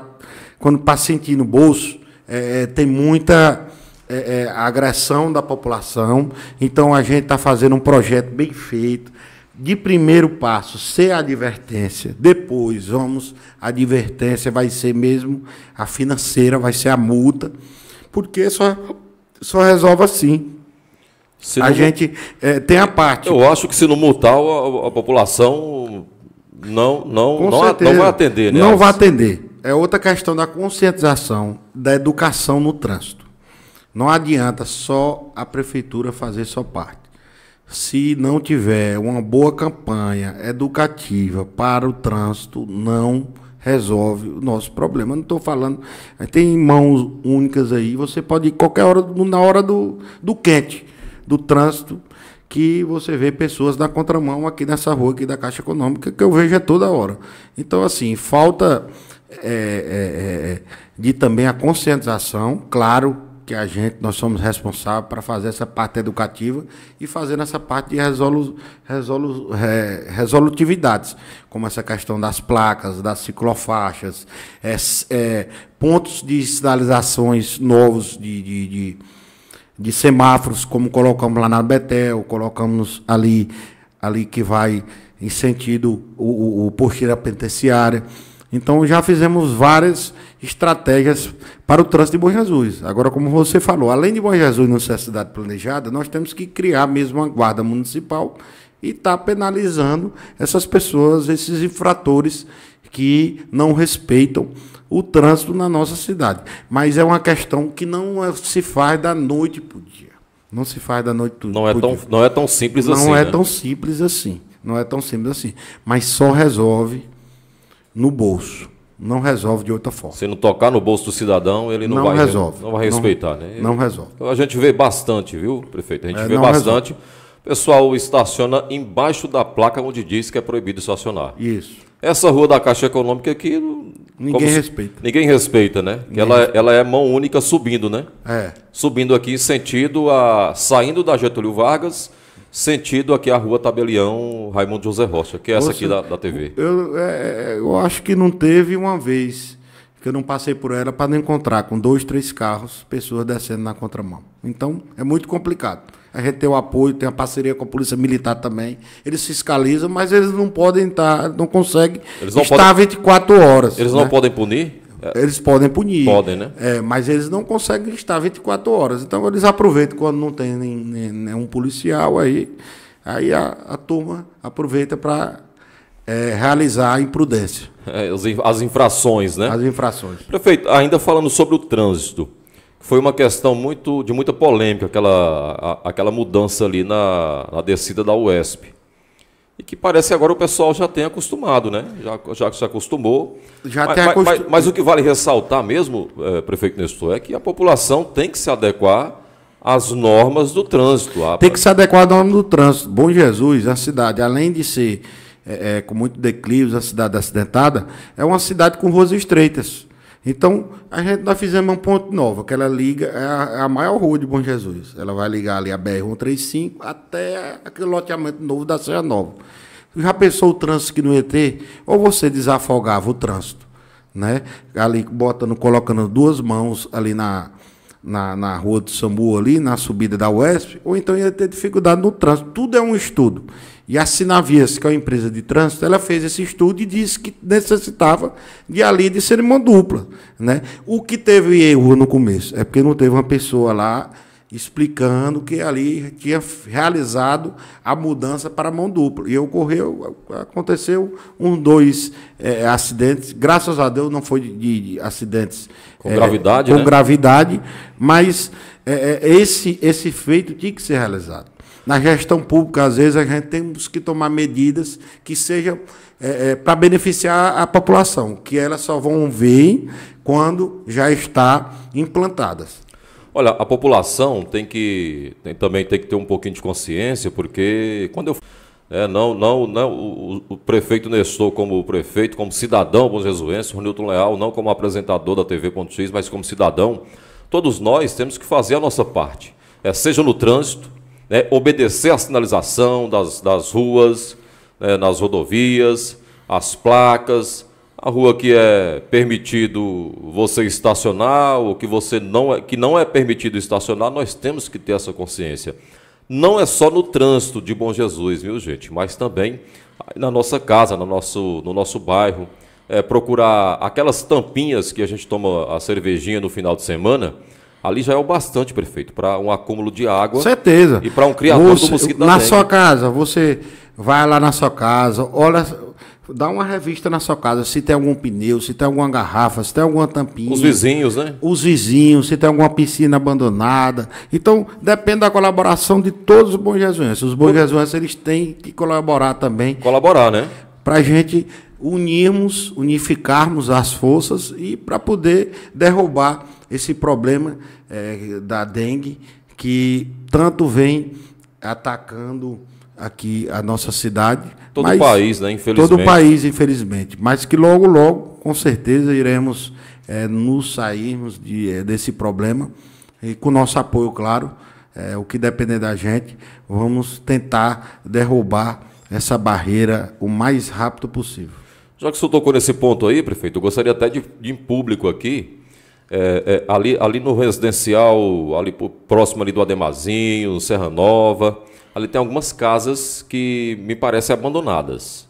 quando passa sentir no bolso, é, é tem muita é, é, a agressão da população. Então, a gente está fazendo um projeto bem feito. De primeiro passo, ser a advertência. Depois, vamos, a advertência vai ser mesmo a financeira, vai ser a multa, porque só, só resolve assim. Se a não... gente é, tem a parte. Eu acho que se não multar, a, a, população não, não, não, não vai atender. Né? Não vai atender. É outra questão da conscientização, da educação no trânsito. Não adianta só a prefeitura fazer sua parte. Se não tiver uma boa campanha educativa para o trânsito, não resolve o nosso problema. Não estou falando. Eh, tem mãos únicas aí, você pode ir qualquer hora, na hora do, do quente, do trânsito, que você vê pessoas na contramão aqui nessa rua aqui da Caixa Econômica, que eu vejo é toda hora. Então, assim, falta é, é, de também a conscientização, claro, que a gente, nós somos responsáveis para fazer essa parte educativa e fazer essa parte de resolu, resolu, é, resolutividades, como essa questão das placas, das ciclofaixas, é, é, pontos de sinalizações novos de, de, de, de semáforos, como colocamos lá na Betel, colocamos ali, ali que vai em sentido o, o, o Penitenciária. Então já fizemos várias estratégias para o trânsito de Bom Jesus. Agora, como você falou, além de Bom Jesus não ser a cidade planejada, nós temos que criar mesmo uma guarda municipal e estar tá penalizando essas pessoas, esses infratores que não respeitam o trânsito na nossa cidade. Mas é uma questão que não é, se faz da noite para o dia. Não se faz da noite para o não é dia. Tão, não é tão simples não assim. Não é né? tão simples assim. Não é tão simples assim. Mas só resolve no bolso. Não resolve de outra forma. Se não tocar no bolso do cidadão, ele não, não vai resolve. Não vai respeitar, não, né? Não resolve. Então, a gente vê bastante, viu, prefeito? A gente é, vê bastante. O Pessoal estaciona embaixo da placa onde diz que é proibido estacionar. Isso. Essa rua da Caixa Econômica aqui Ninguém respeita. Ninguém respeita, né? Ninguém ela, respeita. ela é mão única subindo, né? É. Subindo aqui em sentido a. saindo da Getúlio Vargas sentido aqui a Rua Tabelião Raimundo José Rocha, que é essa Você, aqui da, da TV. Eu, é, é, eu acho que não teve uma vez que eu não passei por ela para não encontrar com dois, três carros, pessoas descendo na contramão. Então, é muito complicado. A gente tem o apoio, tem a parceria com a Polícia Militar também. Eles fiscalizam, mas eles não podem estar, tá, não conseguem eles não estar podem, 24 horas. Eles né? não podem punir? É. Eles podem punir. Podem, né? É, mas eles não conseguem estar 24 horas. Então eles aproveitam quando não tem nenhum policial aí. Aí a, a turma aproveita para é, realizar a imprudência. É, as infrações, né? As infrações. Prefeito, ainda falando sobre o trânsito, foi uma questão muito de muita polêmica, aquela, a, aquela mudança ali na, na descida da UESP. E que parece que agora o pessoal já tem acostumado, né? Já, já se acostumou. Já mas, tem acostum... mas, mas, mas, o que vale ressaltar mesmo, é, prefeito Nestor, é que a população tem que se adequar às normas do trânsito. Ah, tem que se adequar à norma do trânsito. Bom Jesus, a cidade, além de ser é, com muito declives, a cidade acidentada, é uma cidade com ruas estreitas. Então, a gente, nós fizemos uma ponte nova, que ela liga, é a, é a, maior rua de Bom Jesus. Ela vai ligar ali a BR-135 até aquele loteamento novo da Serra Nova. Já pensou o trânsito que não ia ter? Ou você desafogava o trânsito, né? Ali botando, colocando duas mãos ali na, na, na rua do Sambu, ali, na subida da UESP, ou então ia ter dificuldade no trânsito. Tudo é um estudo. E a Sinavias, que é uma empresa de trânsito, ela fez esse estudo e disse que necessitava de ali de ser mão dupla. Né? O que teve erro no começo? É porque não teve uma pessoa lá explicando que ali tinha realizado a mudança para mão dupla. E ocorreu, aconteceu um, dois é, acidentes, graças a Deus não foi de, de acidentes com é, gravidade, com né? gravidade mas é, é esse, esse feito tinha que ser realizado. Na gestão pública, às vezes, a gente temos que tomar medidas que sejam é, é, para beneficiar a população, que elas só vão ver quando já está implantadas. Olha, a população tem que tem, também tem que ter um pouquinho de consciência, porque quando eu é, não, não, não né, o, o, prefeito Nestor como prefeito, como cidadão bonjesuense, o Nilton Leal, não como apresentador da TV Ponto mas como cidadão, todos nós temos que fazer a nossa parte. É, seja no trânsito, né, obedecer à sinalização das, das ruas, né, nas rodovias, as placas, a rua que é permitido você estacionar ou que você não é, que não é permitido estacionar, nós temos que ter essa consciência. Não é só no trânsito de Bom Jesus, viu gente, mas também na nossa casa, no nosso, no nosso bairro, é, procurar aquelas tampinhas que a gente toma a cervejinha no final de semana ali já é o bastante, prefeito, para um acúmulo de água. Certeza. E para um criador você, do mosquito Na dengue. sua casa, você vai lá na sua casa, olha, dá uma revista na sua casa, se tem algum pneu, se tem alguma garrafa, se tem alguma tampinha. Os vizinhos, né? Os vizinhos, se tem alguma piscina abandonada. Então, depende da colaboração de todos os bons jesuenses. Os bons jesuenses, eles têm que colaborar também. Colaborar, né? Para a gente unirmos, unificarmos as forças e para poder derrubar esse problema é, da dengue que tanto vem atacando aqui a nossa cidade. Todo o país, né? Infelizmente. Todo o país, infelizmente. Mas que logo, logo, com certeza, iremos é, nos sairmos de, é, desse problema. E com nosso apoio, claro, é, o que depender da gente, vamos tentar derrubar essa barreira o mais rápido possível. Já que o senhor tocou nesse ponto aí, prefeito, eu gostaria até de, de em público aqui, é, é, ali, ali no residencial, ali próximo ali do Ademazinho, Serra Nova, ali tem algumas casas que me parecem abandonadas.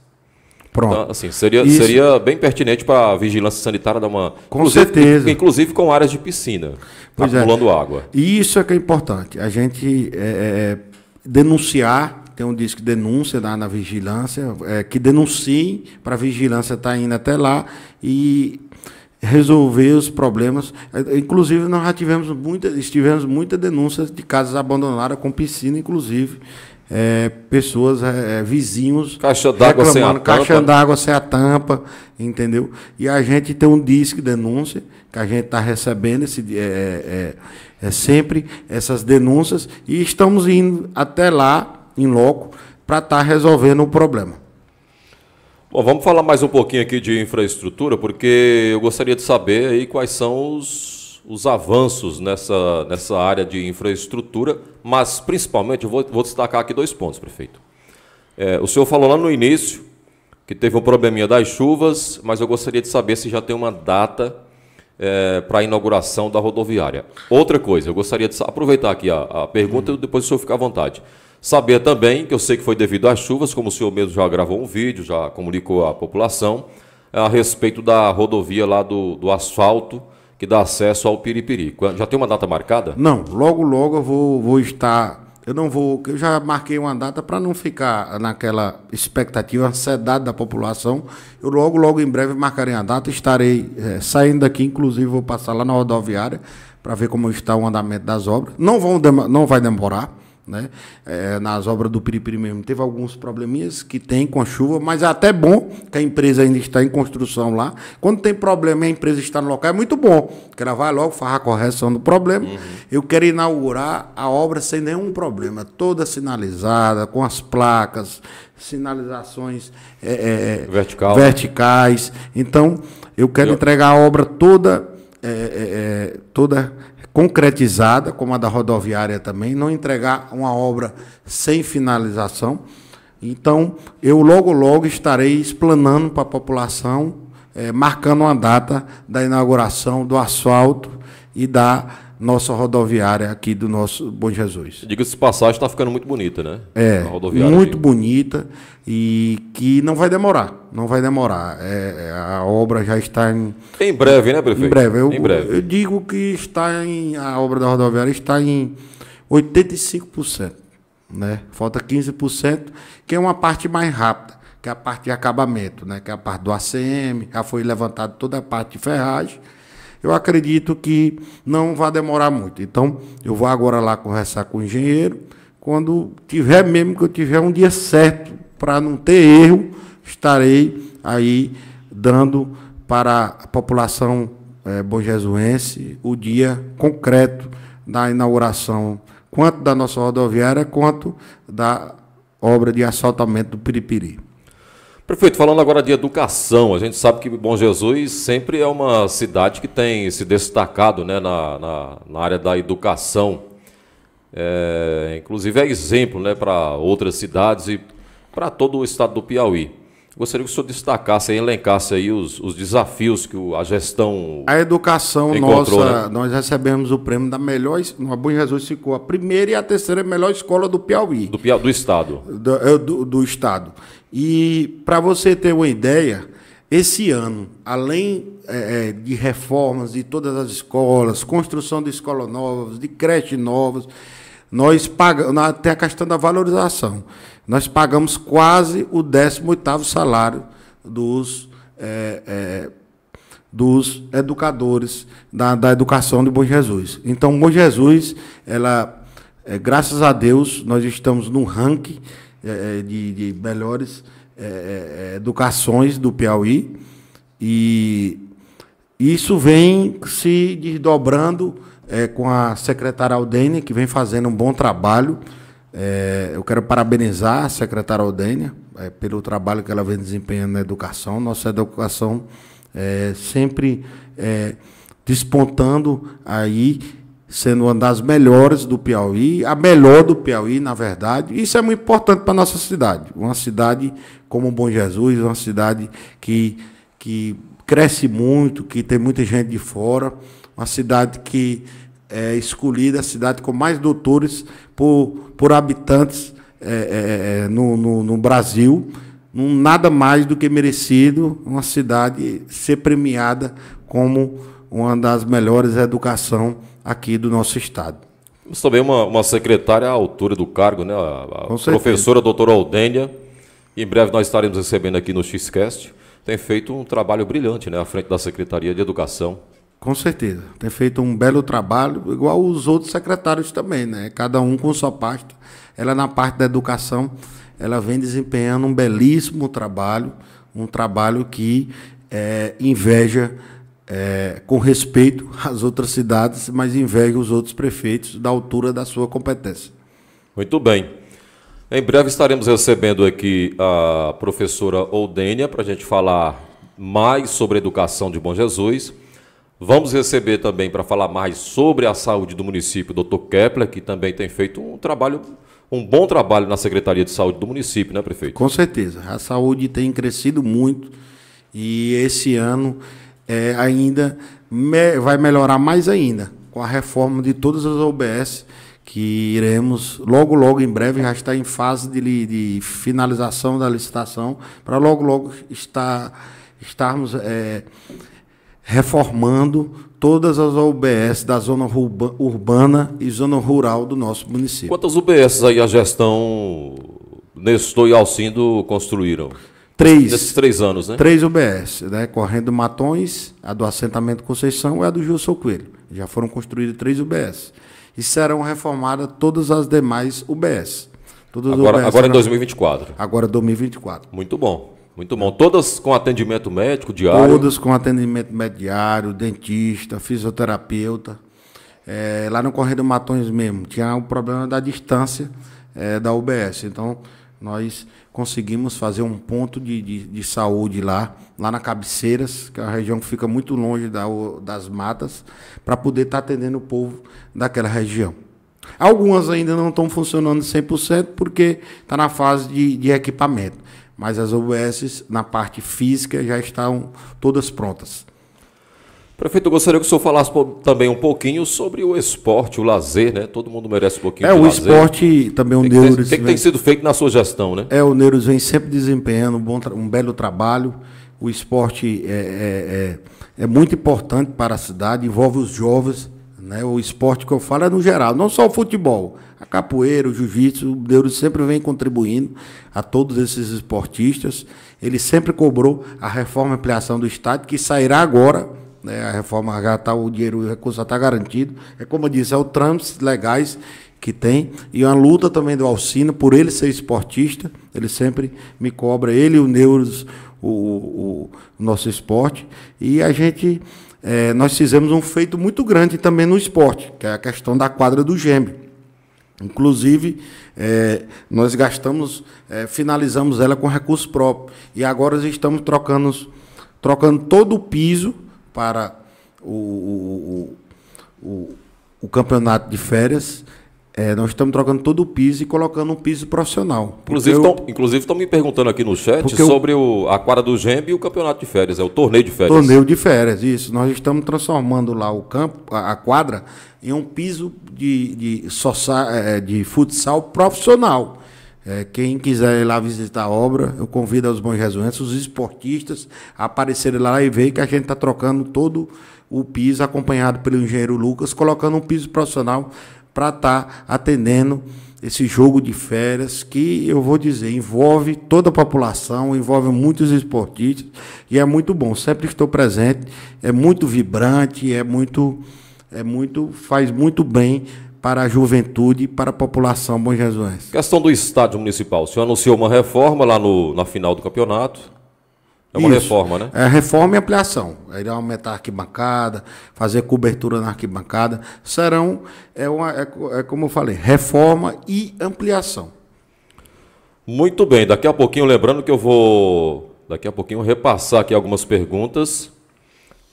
Pronto. Então, assim, seria, seria bem pertinente para a vigilância sanitária dar uma. Com inclusive, certeza. Inclusive com áreas de piscina, tá pois é. acumulando é. água. Isso é que é importante. A gente é, é, é, denunciar, tem um disco de denúncia na, na vigilância, que denuncie para a vigilância estar tá indo até lá e resolver os problemas. Inclusive, nós já tivemos muitas, tivemos muitas denúncias de casas abandonadas, com piscina, inclusive. É, pessoas, é, é vizinhos. Caixa d'água sem a tampa. Caixa d'água sem a tampa, entendeu? E a gente tem um disque denúncia, que a gente está recebendo esse, é é, é, é, sempre essas denúncias, e estamos indo até lá, em loco, para estar tá resolvendo o problema. Bom, vamos falar mais um pouquinho aqui de infraestrutura, porque eu gostaria de saber aí quais são os, os avanços nessa, nessa área de infraestrutura, mas principalmente eu vou, vou destacar aqui dois pontos, prefeito. É, o senhor falou lá no início que teve um probleminha das chuvas, mas eu gostaria de saber se já tem uma data é, para a inauguração da rodoviária. Outra coisa, eu gostaria de aproveitar aqui a, a pergunta e depois o senhor fica à vontade. Saber também, que eu sei que foi devido às chuvas, como o senhor mesmo já gravou um vídeo, já comunicou à população, a respeito da rodovia lá do, do asfalto que dá acesso ao Piripiri. Já tem uma data marcada? Não, logo, logo eu vou, vou estar eu não vou. Eu já marquei uma data para não ficar naquela expectativa, ansiedade da população. Eu logo, logo em breve marcarei a data. Estarei é, saindo daqui, inclusive vou passar lá na rodoviária para ver como está o andamento das obras. Não, vão, não vai demorar. Né? É, nas obras do Piripiri mesmo, teve alguns probleminhas que tem com a chuva, mas é até bom que a empresa ainda está em construção lá. Quando tem problema e a empresa está no local, é muito bom, que ela vai logo farrar a correção do problema. Uhum. Eu quero inaugurar a obra sem nenhum problema, toda sinalizada, com as placas, sinalizações é, é, é Vertical. verticais. Então, eu quero eu... entregar a obra toda, é, é, toda concretizada, como a da rodoviária também, não entregar uma obra sem finalização. Então, eu logo, logo estarei explanando para a população, eh, marcando uma data da inauguração do asfalto e da nossa rodoviária aqui do nosso Bom Jesus. Diga-se passagem, está ficando muito bonita, né? É, muito aqui. bonita e que não vai demorar, não vai demorar. É, a obra já está em... Em breve, né, prefeito? Em breve. Eu, em breve. eu digo que está em... A obra da rodoviária está em 85%, né? Falta 15%, que é uma parte mais rápida, que é a parte de acabamento, né? Que é a parte do ACM, já foi levantada toda a parte de ferragem, eu acredito que não vai demorar muito. Então, eu vou agora lá conversar com o engenheiro, quando tiver mesmo que eu tiver um dia certo, para não ter erro, estarei aí dando para a população é, bojesuense o dia concreto da inauguração, quanto da nossa rodoviária, quanto da obra de assaltamento do Piripiri. Prefeito, falando agora de educação, a gente sabe que Bom Jesus sempre é uma cidade que tem se destacado né, na, na, na área da educação. É, inclusive é exemplo né, para outras cidades e para todo o estado do Piauí. Gostaria que o senhor destacasse e elencasse aí os, os desafios que o, a gestão. A educação nossa, né? nós recebemos o prêmio da melhor. No Bom Jesus ficou a primeira e a terceira melhor escola do Piauí. Do, Piauí, do Estado. Do, do, do Estado. E para você ter uma ideia, esse ano, além é, é, de reformas de todas as escolas, construção de escolas novas, de creche novas, nós pagamos, até a questão da valorização, nós pagamos quase o 18 salário dos, é, é, dos educadores da, da educação de Bom Jesus. Então, Bom Jesus, ela, é, graças a Deus, nós estamos num ranking é, é, de, de, melhores é, é, é, educações do Piauí. E isso vem se desdobrando com a secretária Aldênia, que vem fazendo um bom trabalho. eu quero parabenizar a secretária Aldênia pelo trabalho que ela vem desempenhando na educação. Nossa educação sempre despontando aí sendo uma das melhores do Piauí, a melhor do Piauí, na verdade. Isso é muito importante para a nossa cidade. Uma cidade como Bom Jesus, uma cidade que, que cresce muito, que tem muita gente de fora, uma cidade que é escolhida, a cidade com mais doutores por, por habitantes é, é, é no, no, no Brasil. Nada mais do que merecido uma cidade ser premiada como uma das melhores educação aqui do nosso estado. Temos também uma, uma secretária à altura do cargo, né? A, a professora doutora Aldênia. Em breve nós estaremos recebendo aqui no XCast. Tem feito um trabalho brilhante né? à frente da Secretaria de Educação. Com certeza. Tem feito um belo trabalho, igual os outros secretários também, né? Cada um com sua pasta. Ela, na parte da educação, ela vem desempenhando um belíssimo trabalho, um trabalho que é, inveja é, com respeito às outras cidades, mas envergue os outros prefeitos da altura da sua competência. Muito bem. Em breve estaremos recebendo aqui a professora Oldênia para a gente falar mais sobre a educação de Bom Jesus. Vamos receber também para falar mais sobre a saúde do município, o Dr. Kepler, que também tem feito um trabalho, um bom trabalho na Secretaria de Saúde do município, né, prefeito? Com certeza. A saúde tem crescido muito e esse ano é, ainda me, vai melhorar mais ainda com a reforma de todas as OBS que iremos logo logo em breve já está em fase de, de finalização da licitação para logo logo estar estarmos é, reformando todas as OBS da zona urbana e zona rural do nosso município. Quantas UBS aí a gestão Nestor e Alcindo construíram? Três. Nesses três anos, né? Três UBS, né? Correndo Matões, a do assentamento Conceição e a do Gilson Coelho. Já foram construídas três UBS. E serão reformadas todas as demais UBS. Todas agora, UBS agora em 2024. Agora 2024. Muito bom. Muito bom. Todas com atendimento médico diário? Todas com atendimento médico diário, dentista, fisioterapeuta. É, lá no Correio do Matões mesmo, tinha o um problema da distância é, da UBS. Então, nós conseguimos fazer um ponto de, de, de, saúde lá, lá na Cabeceiras, que é uma região que fica muito longe da, das matas, para poder estar tá atendendo o povo daquela região. Algumas ainda não estão funcionando 100% porque está na fase de, de equipamento, mas as UBSs, na parte física, já estão todas prontas. Prefeito, eu gostaria que o senhor falasse também um pouquinho sobre o esporte, o lazer, né? Todo mundo merece um pouquinho é, de lazer. É, o esporte também, o tem Neuros... Que tem que sido feito na sua gestão, né? É, o Neuros vem sempre desempenhando um, bom, um belo trabalho. O esporte é, é, é, é muito importante para a cidade, envolve os jovens, né? O esporte que eu falo é no geral, não só o futebol. A capoeira, o jiu-jitsu, o Neuros sempre vem contribuindo a todos esses esportistas. Ele sempre cobrou a reforma e ampliação do estádio, que sairá agora né? A reforma já está, o dinheiro, o recurso já está garantido. É como eu disse, é o trâmites legais que tem. E uma luta também do Alcino, por ele ser esportista, ele sempre me cobra, ele e o Neuros, o, o, o nosso esporte. E a gente. É, nós fizemos um feito muito grande também no esporte, que é a questão da quadra do gêmeo. Inclusive, é, nós gastamos, é, finalizamos ela com recurso próprio. E agora estamos trocando, trocando todo o piso para o, o, o, o campeonato de férias, é, nós estamos trocando todo o piso e colocando um piso profissional. Inclusive estão me perguntando aqui no chat sobre o, a quadra do Gembe e o campeonato de férias, é o torneio de férias. Torneio de férias, isso. Nós estamos transformando lá o campo, a, a quadra, em um piso de, de, de, é, de futsal profissional. É, quem quiser ir lá visitar a obra, eu convido os bons resumentes, os esportistas, a aparecerem lá e ver que a gente está trocando todo o piso, acompanhado pelo engenheiro Lucas, colocando um piso profissional para estar tá atendendo esse jogo de férias que eu vou dizer envolve toda a população, envolve muitos esportistas e é muito bom. Sempre estou presente, é muito vibrante, é muito, é muito, faz muito bem para a juventude e para a população Jesus. Questão do estádio municipal. O senhor anunciou uma reforma lá no, na final do campeonato. É uma Isso. reforma, né? É reforma e ampliação. Ele é aumentar a arquibancada, fazer cobertura na arquibancada. Serão, é, uma, é, é como eu falei, reforma e ampliação. Muito bem, daqui a pouquinho, lembrando que eu vou, daqui a pouquinho, repassar aqui algumas perguntas.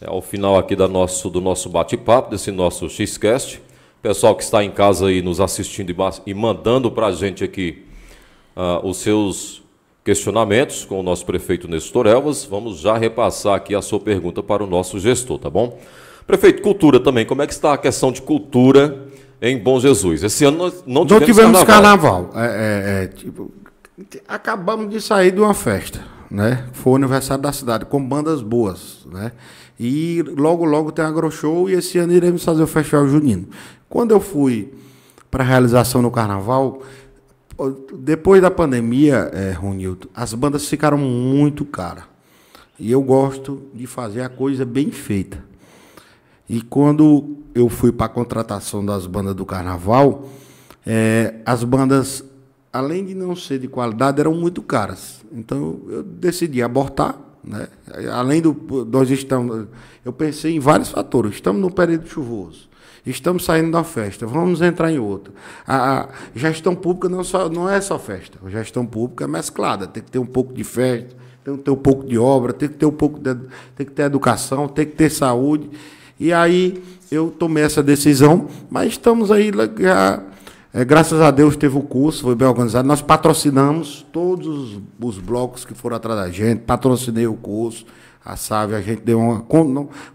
É, ao final aqui da nosso, do nosso bate-papo, desse nosso Xcast pessoal que está em casa aí nos assistindo e mandando para a gente aqui uh, os seus questionamentos com o nosso prefeito Nestor Elvas. Vamos já repassar aqui a sua pergunta para o nosso gestor, tá bom? Prefeito, cultura também. Como é que está a questão de cultura em Bom Jesus? Esse ano nós não tivemos, não tivemos carnaval. carnaval. É, é, é, tipo, acabamos de sair de uma festa, né? Foi o aniversário da cidade, com bandas boas, né? E logo, logo tem show e esse ano iremos fazer o Festival Junino. Quando eu fui para a realização no Carnaval, depois da pandemia, é, Ronildo, as bandas ficaram muito caras. E eu gosto de fazer a coisa bem feita. E quando eu fui para a contratação das bandas do Carnaval, é, as bandas, além de não ser de qualidade, eram muito caras. Então eu decidi abortar né? Além do. Nós estamos. Eu pensei em vários fatores. Estamos num período chuvoso. Estamos saindo da festa, vamos entrar em outra. A, a gestão pública não, é só, não é só festa. A gestão pública é mesclada. Tem que ter um pouco de festa, tem que ter um pouco de obra, tem que ter um pouco de, tem que ter educação, tem que ter saúde. E aí eu tomei essa decisão, mas estamos aí já é, graças a Deus teve o curso, foi bem organizado. Nós patrocinamos todos os, os blocos que foram atrás da gente, patrocinei o curso. A SAVE, a gente deu uma,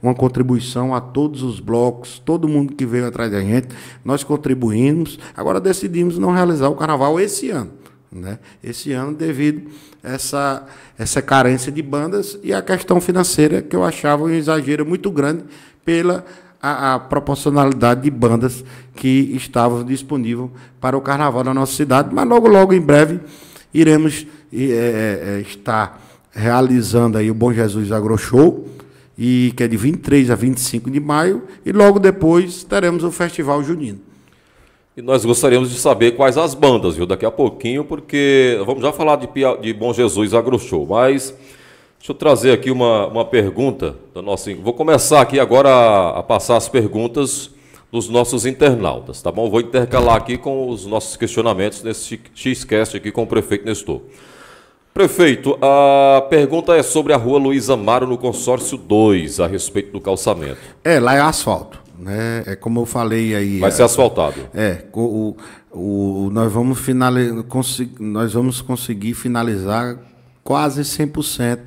uma contribuição a todos os blocos, todo mundo que veio atrás da gente, nós contribuímos. Agora decidimos não realizar o carnaval esse ano. Né? Esse ano, devido a essa, essa carência de bandas e a questão financeira, que eu achava um exagero muito grande pela a, a, proporcionalidade de bandas que estavam disponíveis para o carnaval da nossa cidade. Mas logo, logo, em breve, iremos é, é, é, estar realizando aí o Bom Jesus Agro Show, e, que é de 23 a 25 de maio, e logo depois teremos o Festival Junino. E nós gostaríamos de saber quais as bandas, viu? Daqui a pouquinho, porque vamos já falar de, de Bom Jesus Agro Show, mas Deixa eu trazer aqui uma, uma pergunta da nossa. Vou começar aqui agora a, a, passar as perguntas dos nossos internautas, tá bom? Vou intercalar aqui com os nossos questionamentos nesse X-Cast aqui com o prefeito Nestor. Prefeito, a pergunta é sobre a rua Luiz Amaro no consórcio 2, a respeito do calçamento. É, lá é asfalto. Né? É como eu falei aí. Vai ser é, asfaltado. É, o, o, nós, vamos finali nós vamos conseguir finalizar quase 100%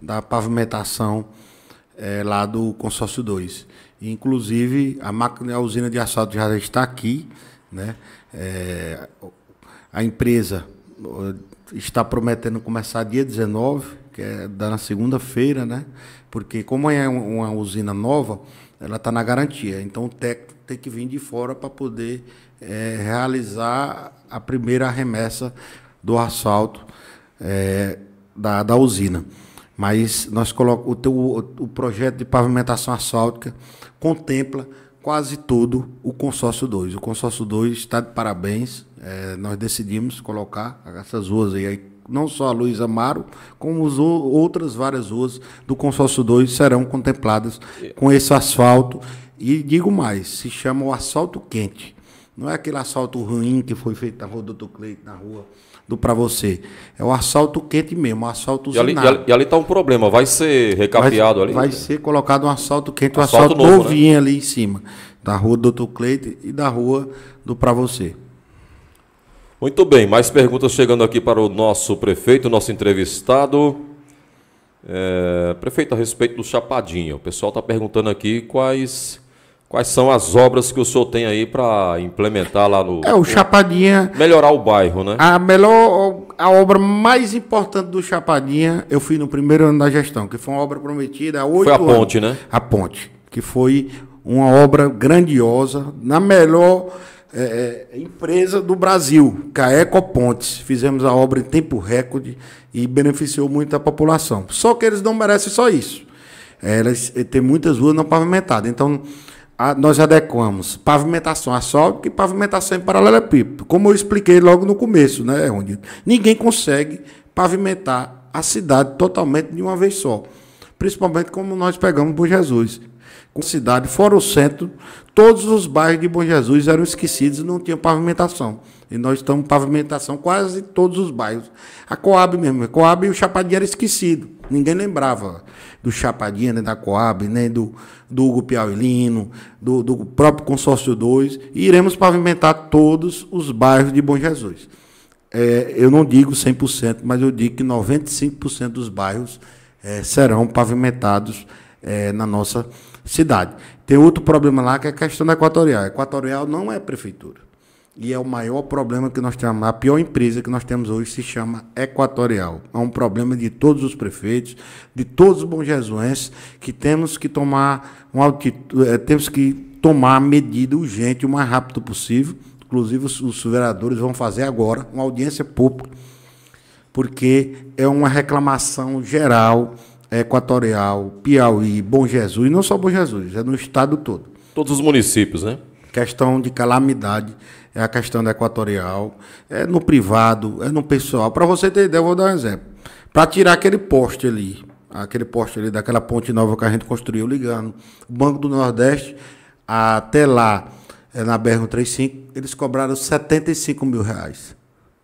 da pavimentação é, lá do consórcio 2. Inclusive, a, máquina, a usina de asfalto já está aqui, né? É, a empresa eh, está prometendo começar dia 19, que é da segunda-feira, né? Porque como é uma usina nova, ela está na garantia. Então o técnico tem que vir de fora para poder é, realizar a primeira remessa do asfalto é, da, da usina. Mas nós colocamos o, teu, o projeto de pavimentação asfáltica contempla quase todo o consórcio 2. O consórcio 2 está de parabéns. É, nós decidimos colocar essas ruas aí, não só a Luiz Amaro, como as outras várias ruas do consórcio 2 serão contempladas com esse asfalto. E digo mais, se chama o asfalto quente. Não é aquele asfalto ruim que foi feito na rua Doutor Cleito, na rua do para você. É um asfalto quente mesmo, o asfalto e ali, e ali, e ali tá um problema, vai ser recapeado ali? Vai ser colocado um asfalto quente, um asfalto, asfalto novo, né? novinho né? ali em cima, da rua Doutor Cleite e da rua do para você. Muito bem, mais perguntas chegando aqui para o nosso prefeito, nosso entrevistado. É, prefeito, a respeito do chapadinho o pessoal está perguntando aqui quais Quais são as obras que o senhor tem aí para implementar lá no. É, o Chapadinha. Melhorar o bairro, né? A melhor. A obra mais importante do Chapadinha eu fiz no primeiro ano da gestão, que foi uma obra prometida há oito Foi a anos, ponte, né? A ponte. Que foi uma obra grandiosa, na melhor é, é empresa do Brasil, que é a Ecopontes. Fizemos a obra em tempo recorde e beneficiou muito a população. Só que eles não merecem só isso. É, elas eh, têm muitas ruas não pavimentadas. Então a, nós adequamos pavimentação asfáltica e pavimentação em paralelepípedo. Como eu expliquei logo no começo, né, onde ninguém consegue pavimentar a cidade totalmente de uma vez só. Principalmente como nós pegamos Bom Jesus. Com a cidade fora o centro, todos os bairros de Bom Jesus eram esquecidos e não tinham pavimentação. E nós estamos em pavimentação quase todos os bairros. A Coab mesmo, a Coab e o Chapadinha era esquecido. Ninguém lembrava do Chapadinha, nem da Coab, nem do, do Hugo Piauilino, do, do próprio Consórcio 2. E iremos pavimentar todos os bairros de Bom Jesus. É, eu não digo 100%, mas eu digo que 95% dos bairros é, serão pavimentados é, na nossa cidade. Tem outro problema lá que é a questão da Equatorial. A Equatorial não é prefeitura. E é o maior problema que nós temos. A pior empresa que nós temos hoje se chama Equatorial. É um problema de todos os prefeitos, de todos os bons jesuenses, que temos que tomar uma altitude, eh, temos que tomar medida urgente o mais rápido possível. Inclusive, os, os vereadores vão fazer agora uma audiência pública, porque é uma reclamação geral, Equatorial, Piauí, Bom Jesus, e não só Bom Jesus, é no estado todo. Todos os municípios, né? Questão de calamidade é a questão da equatorial, é no privado, é no pessoal. Para você ter ideia, eu vou dar um exemplo. Para tirar aquele poste ali, aquele poste ali daquela ponte nova que a gente construiu, ligando o Banco do Nordeste até lá, é, na BR-135, eles cobraram 75 mil reais.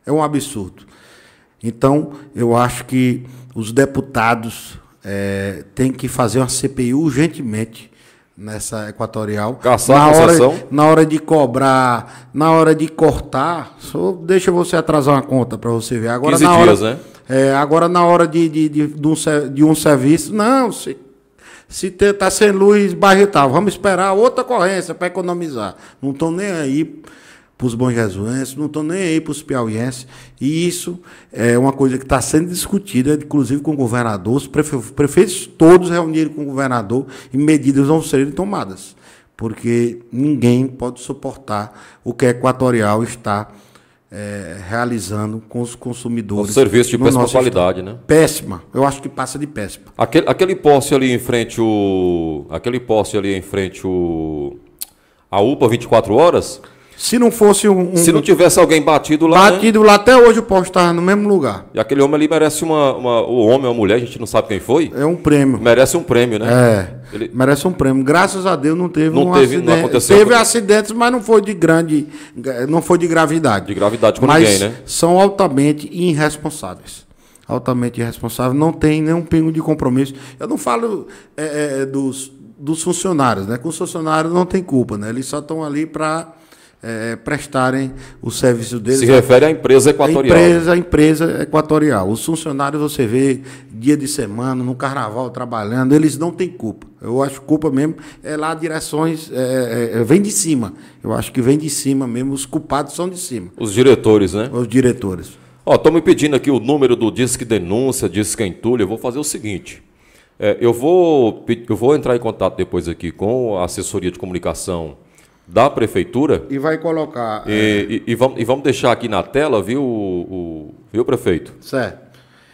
É um absurdo. Então, eu acho que os deputados é, têm que fazer uma CPI urgentemente nessa equatorial. Caçar na Hora, na hora de cobrar, na hora de cortar, só deixa você atrasar uma conta para você ver. Agora, 15 na dias, hora, né? É, agora na hora de, de, de, de, um, de um serviço, não, se, se tá sem luz, barretava tá. vamos esperar outra ocorrência para economizar. Não estão nem aí para os bons jesuenses, não estou nem aí para os piauienses. E isso é uma coisa que está sendo discutida, inclusive com o governador. Os prefe prefeitos todos reuniram com o governador e medidas vão serem tomadas, porque ninguém pode suportar o que a Equatorial está é, realizando com os consumidores. Um serviço de no péssima qualidade, estado. né? Péssima. Eu acho que passa de péssima. Aquele, aquele poste ali em frente o aquele poste ali em frente o a UPA 24 horas, se não fosse um, um. Se não tivesse alguém batido lá. Né? Batido né? lá, até hoje o posto estava no mesmo lugar. E aquele homem ali merece uma. uma o homem ou a mulher, a gente não sabe quem foi. É um prêmio. Merece um prêmio, né? É. Ele... Merece um prêmio. Graças a Deus não teve não um teve, acidente. Não aconteceu. Teve né? acidentes, mas não foi de grande. Não foi de gravidade. De gravidade com mas ninguém, né? São altamente irresponsáveis. Altamente irresponsáveis. Não tem nenhum pingo de compromisso. Eu não falo é, é, dos, dos funcionários, né? Com os funcionários não tem culpa, né? Eles só estão ali para é, prestarem o serviço deles. Se refere à empresa equatorial. A né? empresa, a empresa equatorial. Os funcionários, você vê, dia de semana, no carnaval, trabalhando, eles não têm culpa. Eu acho culpa mesmo, é lá direções, é, é, é vem de cima. Eu acho que vem de cima mesmo, os culpados são de cima. Os diretores, né? Os diretores. Estão me pedindo aqui o número do Disque Denúncia, Disque Entulho. Eu vou fazer o seguinte, é, eu, vou, eu vou entrar em contato depois aqui com a assessoria de comunicação da prefeitura. E vai colocar. E, é... e, e, vamos, e vamos deixar aqui na tela, viu, o, o viu prefeito? Certo.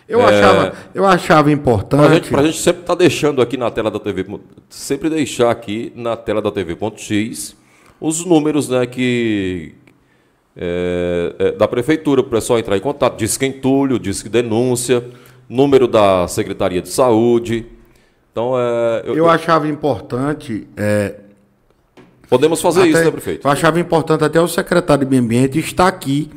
Eu, é... achava, eu achava importante. Para gente, a gente sempre estar tá deixando aqui na tela da TV, sempre deixar aqui na tela da TV.x os números né, que, é, é, da prefeitura, para o pessoal entrar em contato, diz que é entulho, diz que denúncia, número da Secretaria de Saúde. Então, é, eu, eu achava importante é, Podemos fazer até, isso, né, prefeito? Eu achava importante até o secretário de Meio Ambiente estar aqui,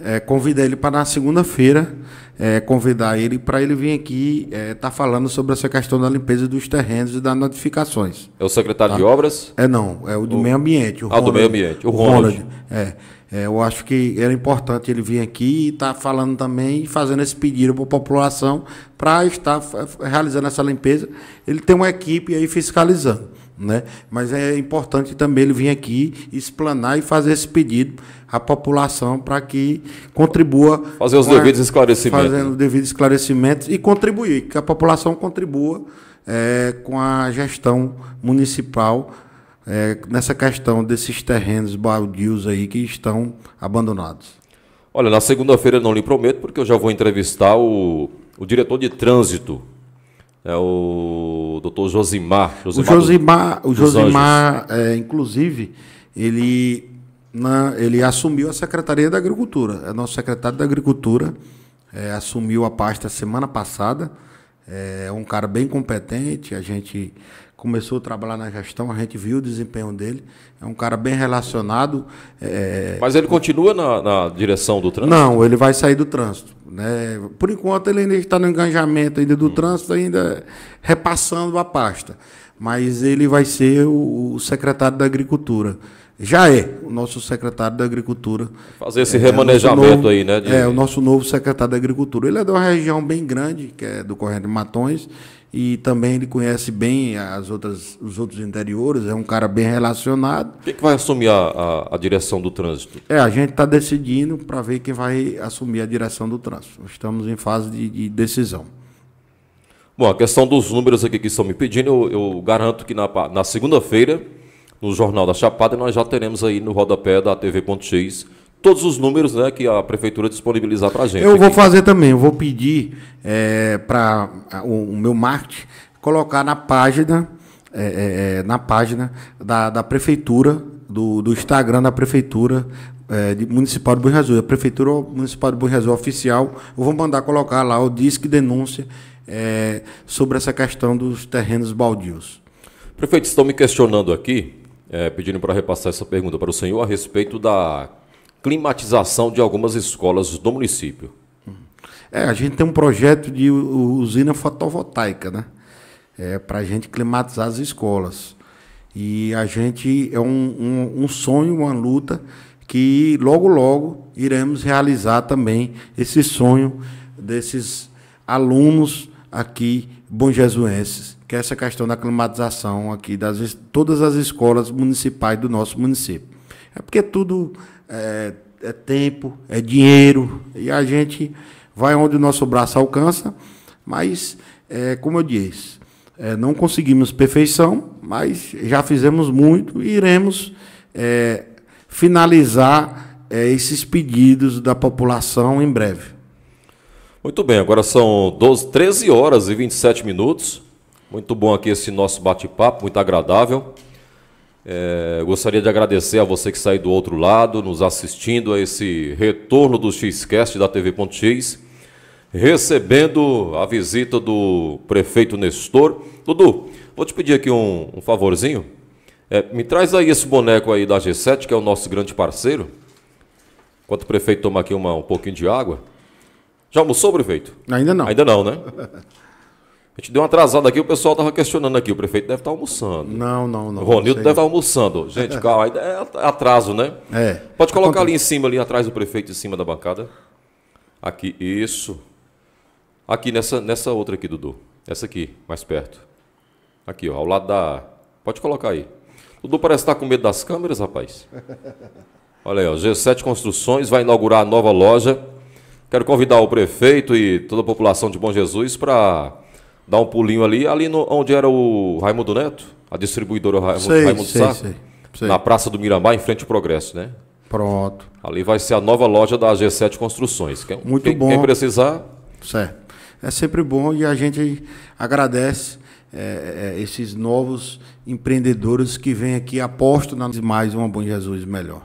é, convidar ele para na segunda-feira, é, convidar ele para ele vir aqui estar eh, é, tá falando sobre essa questão da limpeza dos terrenos e das notificações. É o secretário tá? de Obras? É não, é o do o... Meio Ambiente. ah, Ronald, do Meio Ambiente, o, o Ronald. Ronald é. É, eu acho que era importante ele vir aqui e estar tá falando também e fazendo esse pedido para a população para estar realizando essa limpeza. Ele tem uma equipe aí fiscalizando. Né? Mas é importante também ele vir aqui explanar e fazer esse pedido à população para que contribua. Fazer os devidos a, esclarecimentos. Fazendo os devidos esclarecimentos e contribuir, que a população contribua é, com a gestão municipal é, nessa questão desses terrenos baldios aí que estão abandonados. Olha, na segunda-feira não lhe prometo, porque eu já vou entrevistar o, o diretor de trânsito é o doutor Josimar. Josimar o Josimar, do, o Josimar é, inclusive, ele, na, ele assumiu a Secretaria da Agricultura. É nosso secretário da Agricultura, é, assumiu a pasta semana passada. É, é um cara bem competente, a gente começou a trabalhar na gestão, a gente viu o desempenho dele. É um cara bem relacionado. É... Mas ele continua na, na, direção do trânsito? Não, ele vai sair do trânsito. Né? Por enquanto, ele ainda está no enganjamento ainda do hum. trânsito, ainda repassando a pasta. Mas ele vai ser o, o secretário da Agricultura. Já é o nosso secretário da Agricultura. Fazer esse é, remanejamento novo, aí, né? De... É, o nosso novo secretário da Agricultura. Ele é de uma região bem grande, que é do Corrente de Matões, e também ele conhece bem as outras, os outros interiores, é um cara bem relacionado. Quem que vai assumir a, a, a direção do trânsito? É, a gente está decidindo para ver quem vai assumir a direção do trânsito. Estamos em fase de, de decisão. Bom, a questão dos números aqui que estão me pedindo, eu, eu garanto que na, na segunda-feira, no Jornal da Chapada, nós já teremos aí no rodapé da TV todos os números né, que a prefeitura disponibilizar para a gente. Eu vou aqui. fazer também, eu vou pedir é, para o, o, meu marketing colocar na página, é, é, é, na página da, da prefeitura, do, do Instagram da prefeitura é, de, municipal de Bom Jesus, a prefeitura municipal de Bom Jesus oficial, eu vou mandar colocar lá o disque denúncia é, sobre essa questão dos terrenos baldios. Prefeito, estão me questionando aqui, pedindo para repassar essa pergunta para o senhor a respeito da climatização de algumas escolas do município. É, a gente tem um projeto de usina fotovoltaica, né? É, para a gente climatizar as escolas. E a gente é um, um, um, sonho, uma luta que logo, logo iremos realizar também esse sonho desses alunos aqui jesuenses, que é essa questão da climatização aqui das todas as escolas municipais do nosso município. É porque tudo é, é tempo, é dinheiro, e a gente vai onde o nosso braço alcança, mas, é, como eu disse, é, não conseguimos perfeição, mas já fizemos muito e iremos é, finalizar é, esses pedidos da população em breve. Muito bem, agora são 12, 13 horas e 27 minutos. Muito bom aqui esse nosso bate-papo, muito agradável. É, gostaria de agradecer a você que saiu do outro lado, nos assistindo a esse retorno do Xcast da TV recebendo a visita do prefeito Nestor. Dudu, vou te pedir aqui um, um favorzinho. É, me traz aí esse boneco aí da G7, que é o nosso grande parceiro. Enquanto o prefeito toma aqui uma, um pouquinho de água. Já almoçou, prefeito? Ainda não. Ainda não, né? A gente deu uma atrasada aqui, o pessoal estava questionando aqui, o prefeito deve estar tá almoçando. Não, não, não. O Ronildo deve tá estar almoçando. Gente, calma, é, é atraso, né? É. Pode colocar ali em cima, ali atrás do prefeito, em cima da bancada. Aqui, isso. Aqui nessa, nessa outra aqui, Dudu. Essa aqui, mais perto. Aqui, ó, ao lado da. Pode colocar aí. Dudu parece estar tá com medo das câmeras, rapaz. Olha aí, ó, G7 Construções vai inaugurar a nova loja. Quero convidar o prefeito e toda a população de Bom Jesus para dar um pulinho ali, ali no, onde era o Raimundo Neto, a distribuidora Raimundo, sei, Raimundo sei, Sá, sei, sei. na Praça do Miramar, em frente ao Progresso, né? Pronto. Ali vai ser a nova loja da G7 Construções. Quem, Muito quem, bom. Quem precisar. Certo. É sempre bom e a gente agradece é, é, é esses novos empreendedores que vêm aqui, aposto na mais uma Bom Jesus melhor.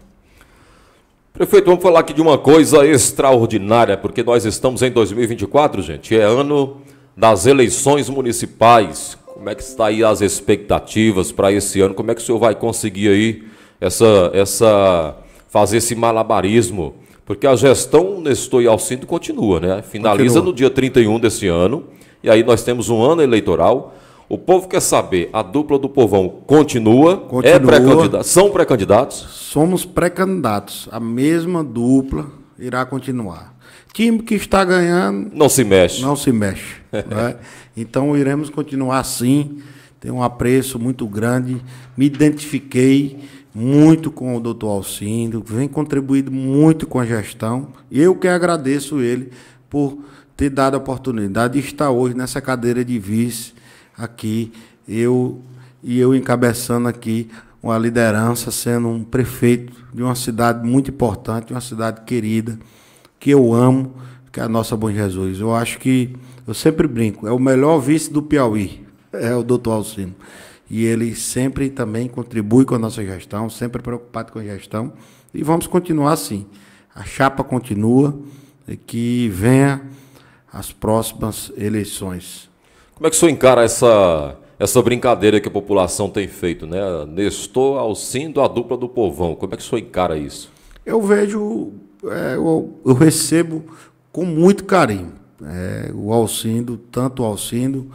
Prefeito, vamos falar aqui de uma coisa extraordinária, porque nós estamos em 2024, gente. É ano das eleições municipais. Como é que está aí as expectativas para esse ano? Como é que o senhor vai conseguir aí essa, essa fazer esse malabarismo? Porque a gestão Nestor e Alcindo continua, né? Finaliza continua. no dia 31 desse ano. E aí nós temos um ano eleitoral. O povo quer saber, a dupla do povão continua? É continua. É pré São pré-candidatos? Somos pré-candidatos. A mesma dupla irá continuar. Time que está ganhando. Não se mexe. Não se mexe. né? Então iremos continuar assim. Tem um apreço muito grande. Me identifiquei muito com o doutor Alcindo, vem contribuído muito com a gestão. e Eu que agradeço ele por ter dado a oportunidade de estar hoje nessa cadeira de vice aqui, eu e eu encabeçando aqui uma liderança, sendo um prefeito de uma cidade muito importante, uma cidade querida que eu amo, que é a nossa Bom Jesus. Eu acho que, eu sempre brinco, é o melhor vice do Piauí, é o doutor Alcino. E ele sempre também contribui com a nossa gestão, sempre preocupado com a gestão. E vamos continuar assim. A chapa continua e que venha as próximas eleições. Como é que o senhor encara essa, essa brincadeira que a população tem feito, né? Nestor, Alcindo, a dupla do povão. Como é que o senhor encara isso? Eu vejo é, eu, eu, recebo com muito carinho. É, o Alcindo, tanto o Alcindo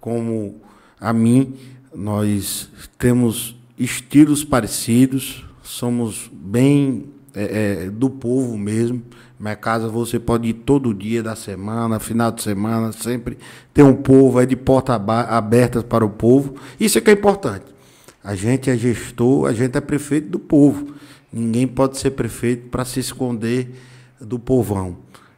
como a mim, nós temos estilos parecidos, somos bem é, é, do povo mesmo. Minha casa você pode ir todo dia da semana, final de semana, sempre tem um povo, é de porta aberta para o povo. Isso é que é importante. A gente é gestor, a gente é prefeito do povo. Ninguém pode ser prefeito para se esconder do povão.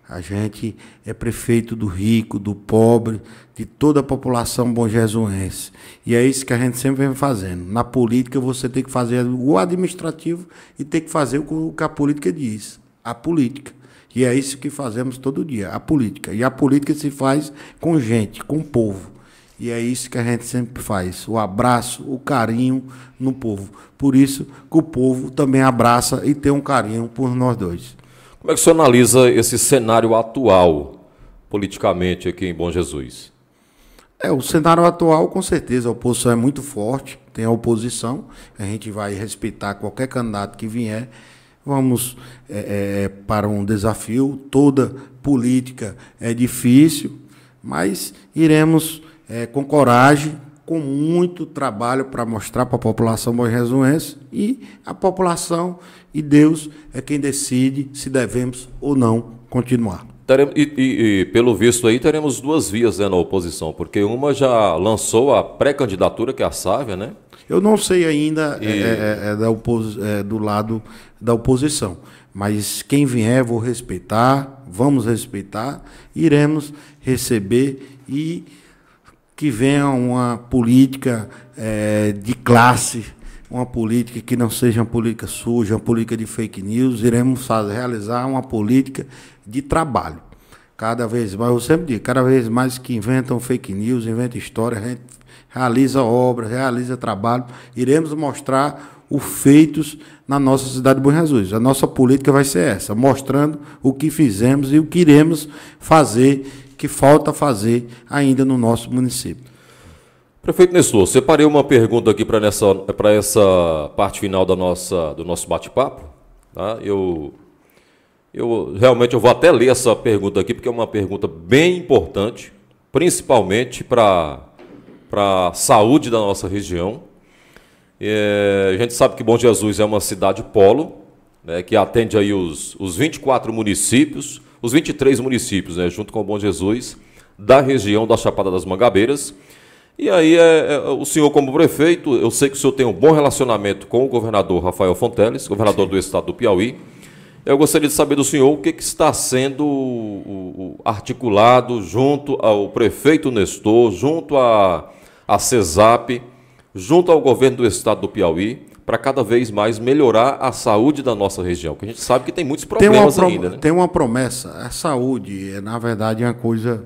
A gente é prefeito do rico, do pobre, de toda a população bonjesuense. E é isso que a gente sempre vem fazendo. Na política, você tem que fazer o administrativo e tem que fazer o que a política diz a política. E é isso que fazemos todo dia, a política. E a política se faz com gente, com o povo. E é isso que a gente sempre faz: o abraço, o carinho no povo. Por isso que o povo também abraça e tem um carinho por nós dois. Como é que o senhor analisa esse cenário atual, politicamente, aqui em Bom Jesus? É, o cenário atual, com certeza, a oposição é muito forte, tem a oposição, a gente vai respeitar qualquer candidato que vier. Vamos é, é, é para um desafio, toda política é difícil, mas iremos é, com coragem, com muito trabalho para mostrar para a população boiresuense e a população e Deus é quem decide se devemos ou não continuar. E, e, e, pelo visto aí teremos duas vias né, na oposição, porque uma já lançou a pré-candidatura, que é a Sávia, né? Eu não sei ainda e... é, é, é, é da é, do lado da oposição, mas quem vier vou respeitar, vamos respeitar, iremos receber e que venha uma política é, de classe, uma política que não seja uma política suja, uma política de fake news, iremos fazer, realizar uma política de trabalho. Cada vez mais, eu sempre digo, cada vez mais que inventam fake news, inventam história, realiza obras, realiza trabalho, iremos mostrar os feitos na nossa cidade de Bom Jesus. A nossa política vai ser essa, mostrando o que fizemos e o que iremos fazer que falta fazer ainda no nosso município. Prefeito Nestor, separei uma pergunta aqui para essa, para essa parte final da nossa, do nosso bate-papo. Tá? Eu, eu realmente eu vou até ler essa pergunta aqui, porque é uma pergunta bem importante, principalmente para a saúde da nossa região. É, a gente sabe que Bom Jesus é uma cidade polo, né, que atende aí os, os 24 municípios, os 23 municípios, né, junto com o Bom Jesus, da região da Chapada das Mangabeiras. E aí, é, é, o senhor, como prefeito, eu sei que o senhor tem um bom relacionamento com o governador Rafael Fonteles, governador Sim. do estado do Piauí. Eu gostaria de saber do senhor o que, que está sendo o, o, articulado junto ao prefeito Nestor, junto à a, a CESAP, junto ao governo do estado do Piauí, para cada vez mais melhorar a saúde da nossa região, que a gente sabe que tem muitos problemas tem ainda. Né? Tem uma promessa, a saúde é na verdade é uma coisa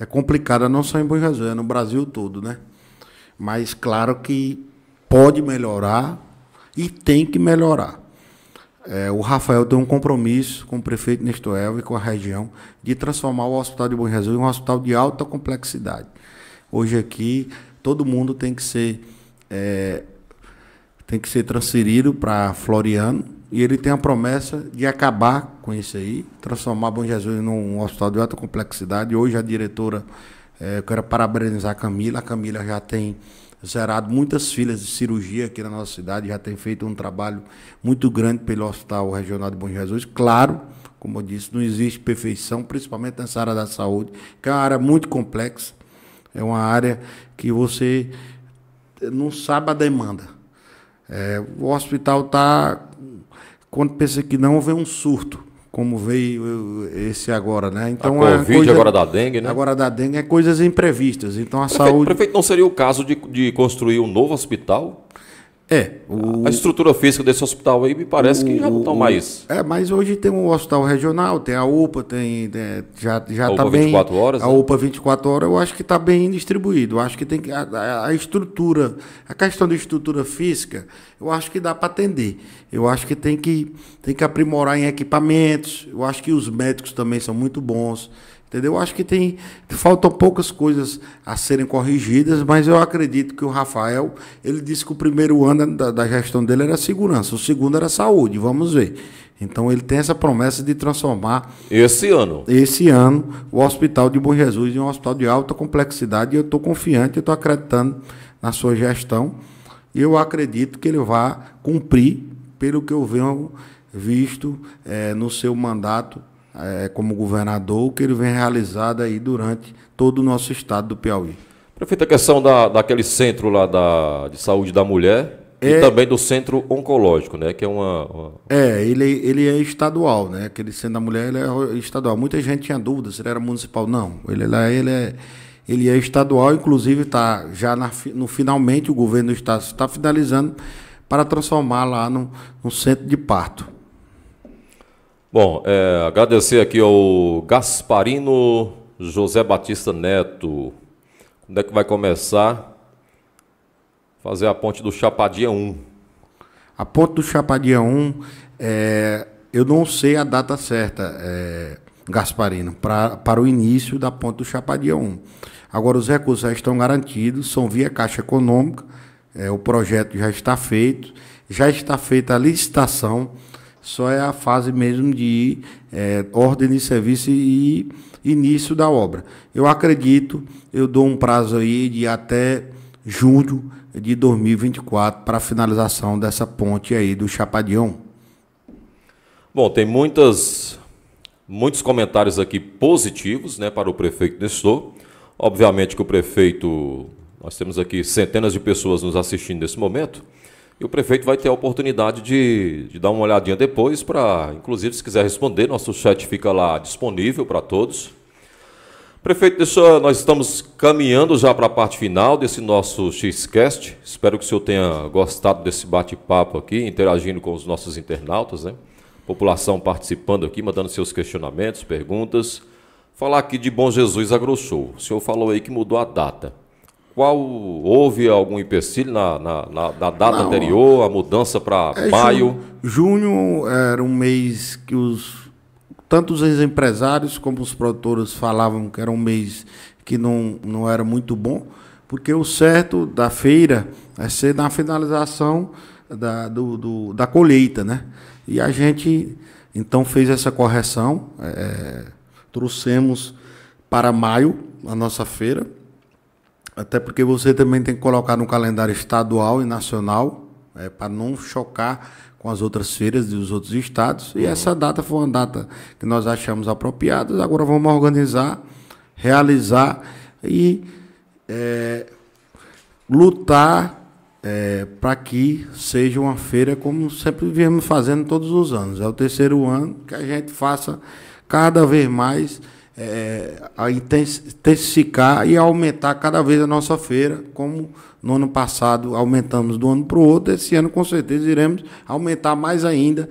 é complicada não só em Boa Jesus, é no Brasil todo, né? Mas claro que pode melhorar e tem que melhorar. É, o Rafael tem um compromisso com o prefeito Nestor e com a região de transformar o Hospital de Bom Jesus em um hospital de alta complexidade. Hoje aqui todo mundo tem que ser é, tem que ser transferido para Floriano. E ele tem a promessa de acabar com isso aí, transformar Bom Jesus num hospital de alta complexidade. Hoje a diretora, é, eu quero parabenizar a Camila. A Camila já tem zerado muitas filas de cirurgia aqui na nossa cidade, já tem feito um trabalho muito grande pelo Hospital Regional de Bom Jesus. Claro, como eu disse, não existe perfeição, principalmente nessa área da saúde, que é uma área muito complexa, é uma área que você não sabe a demanda. É, o hospital está. Quando pensa que não, vem um surto, como veio esse agora, né? Então, a é Covid, coisa, agora da dengue, né? Agora da dengue é coisas imprevistas. Então a prefeito, saúde. Prefeito, não seria o caso de, de construir um novo hospital? É. O... A estrutura física desse hospital aí me parece o, que já não estão tá mais. É, mas hoje tem um hospital regional, tem a UPA, tem. É, já já está bem. 24 horas? A né? UPA 24 horas, eu acho que está bem distribuído. Eu acho que tem que. A, a, estrutura, a questão da estrutura física, eu acho que dá para atender. Eu acho que tem que, tem que aprimorar em equipamentos. Eu acho que os médicos também são muito bons. Entendeu? Eu acho que tem faltam poucas coisas a serem corrigidas, mas eu acredito que o Rafael, ele disse que o primeiro ano da, da gestão dele era segurança, o segundo era saúde, vamos ver. Então ele tem essa promessa de transformar esse ano, esse ano o Hospital de Bom Jesus em um hospital de alta complexidade, e eu estou confiante, eu estou acreditando na sua gestão, e eu acredito que ele vai cumprir, pelo que eu venho visto é, no seu mandato, é, como governador, que ele vem realizado aí durante todo o nosso estado do Piauí. Prefeito, a questão da, daquele centro lá da, de saúde da mulher é, e também do centro oncológico, né? Que é uma. uma... É, ele, ele é estadual, né? Aquele centro da mulher é estadual. Muita gente tinha dúvida se ele era municipal. Não, ele lá é, ele é. Ele é estadual, inclusive está já na, no finalmente o governo do estado está finalizando para transformar lá no, no centro de parto. Bom, é, agradecer aqui ao Gasparino José Batista Neto. Quando é que vai começar? Fazer a ponte do Chapadinha 1. A ponte do Chapadinha 1, é, eu não sei a data certa, é, Gasparino, pra, para o início da ponte do Chapadinha 1. Agora, os recursos já estão garantidos, são via Caixa Econômica, é, o projeto já está feito, já está feita a licitação só é a fase mesmo de é, ordem de serviço e início da obra. Eu acredito, eu dou um prazo aí de até julho de 2024 para a finalização dessa ponte aí do Chapadão. Bom, tem muitas, muitos comentários aqui positivos né, para o prefeito Nestor. Obviamente que o prefeito, nós temos aqui centenas de pessoas nos assistindo nesse momento. E o prefeito vai ter a oportunidade de, de dar uma olhadinha depois para, inclusive, se quiser responder, nosso chat fica lá disponível para todos. Prefeito, deixa, nós estamos caminhando já para a parte final desse nosso X-Cast. Espero que o senhor tenha gostado desse bate-papo aqui, interagindo com os nossos internautas, né? População participando aqui, mandando seus questionamentos, perguntas. Falar aqui de Bom Jesus Agrossou. O senhor falou aí que mudou a data. Qual houve algum empecilho na, na, na, na data Não, anterior, a mudança para é maio? Junho, junho era um mês que os tanto os empresários como os produtores falavam que era um mês que não, não era muito bom, porque o certo da feira é ser na finalização da, do, do da colheita, né? E a gente então fez essa correção, é, trouxemos para maio a nossa feira, até porque você também tem que colocar no calendário estadual e nacional, é, para não chocar com as outras feiras dos outros estados. E essa data foi uma data que nós achamos apropriada. Agora vamos organizar, realizar e é, lutar é, para que seja uma feira como sempre viemos fazendo todos os anos. É o terceiro ano que a gente faça cada vez mais é, a intensificar e aumentar cada vez a nossa feira, como no ano passado aumentamos do ano para o outro, esse ano com certeza iremos aumentar mais ainda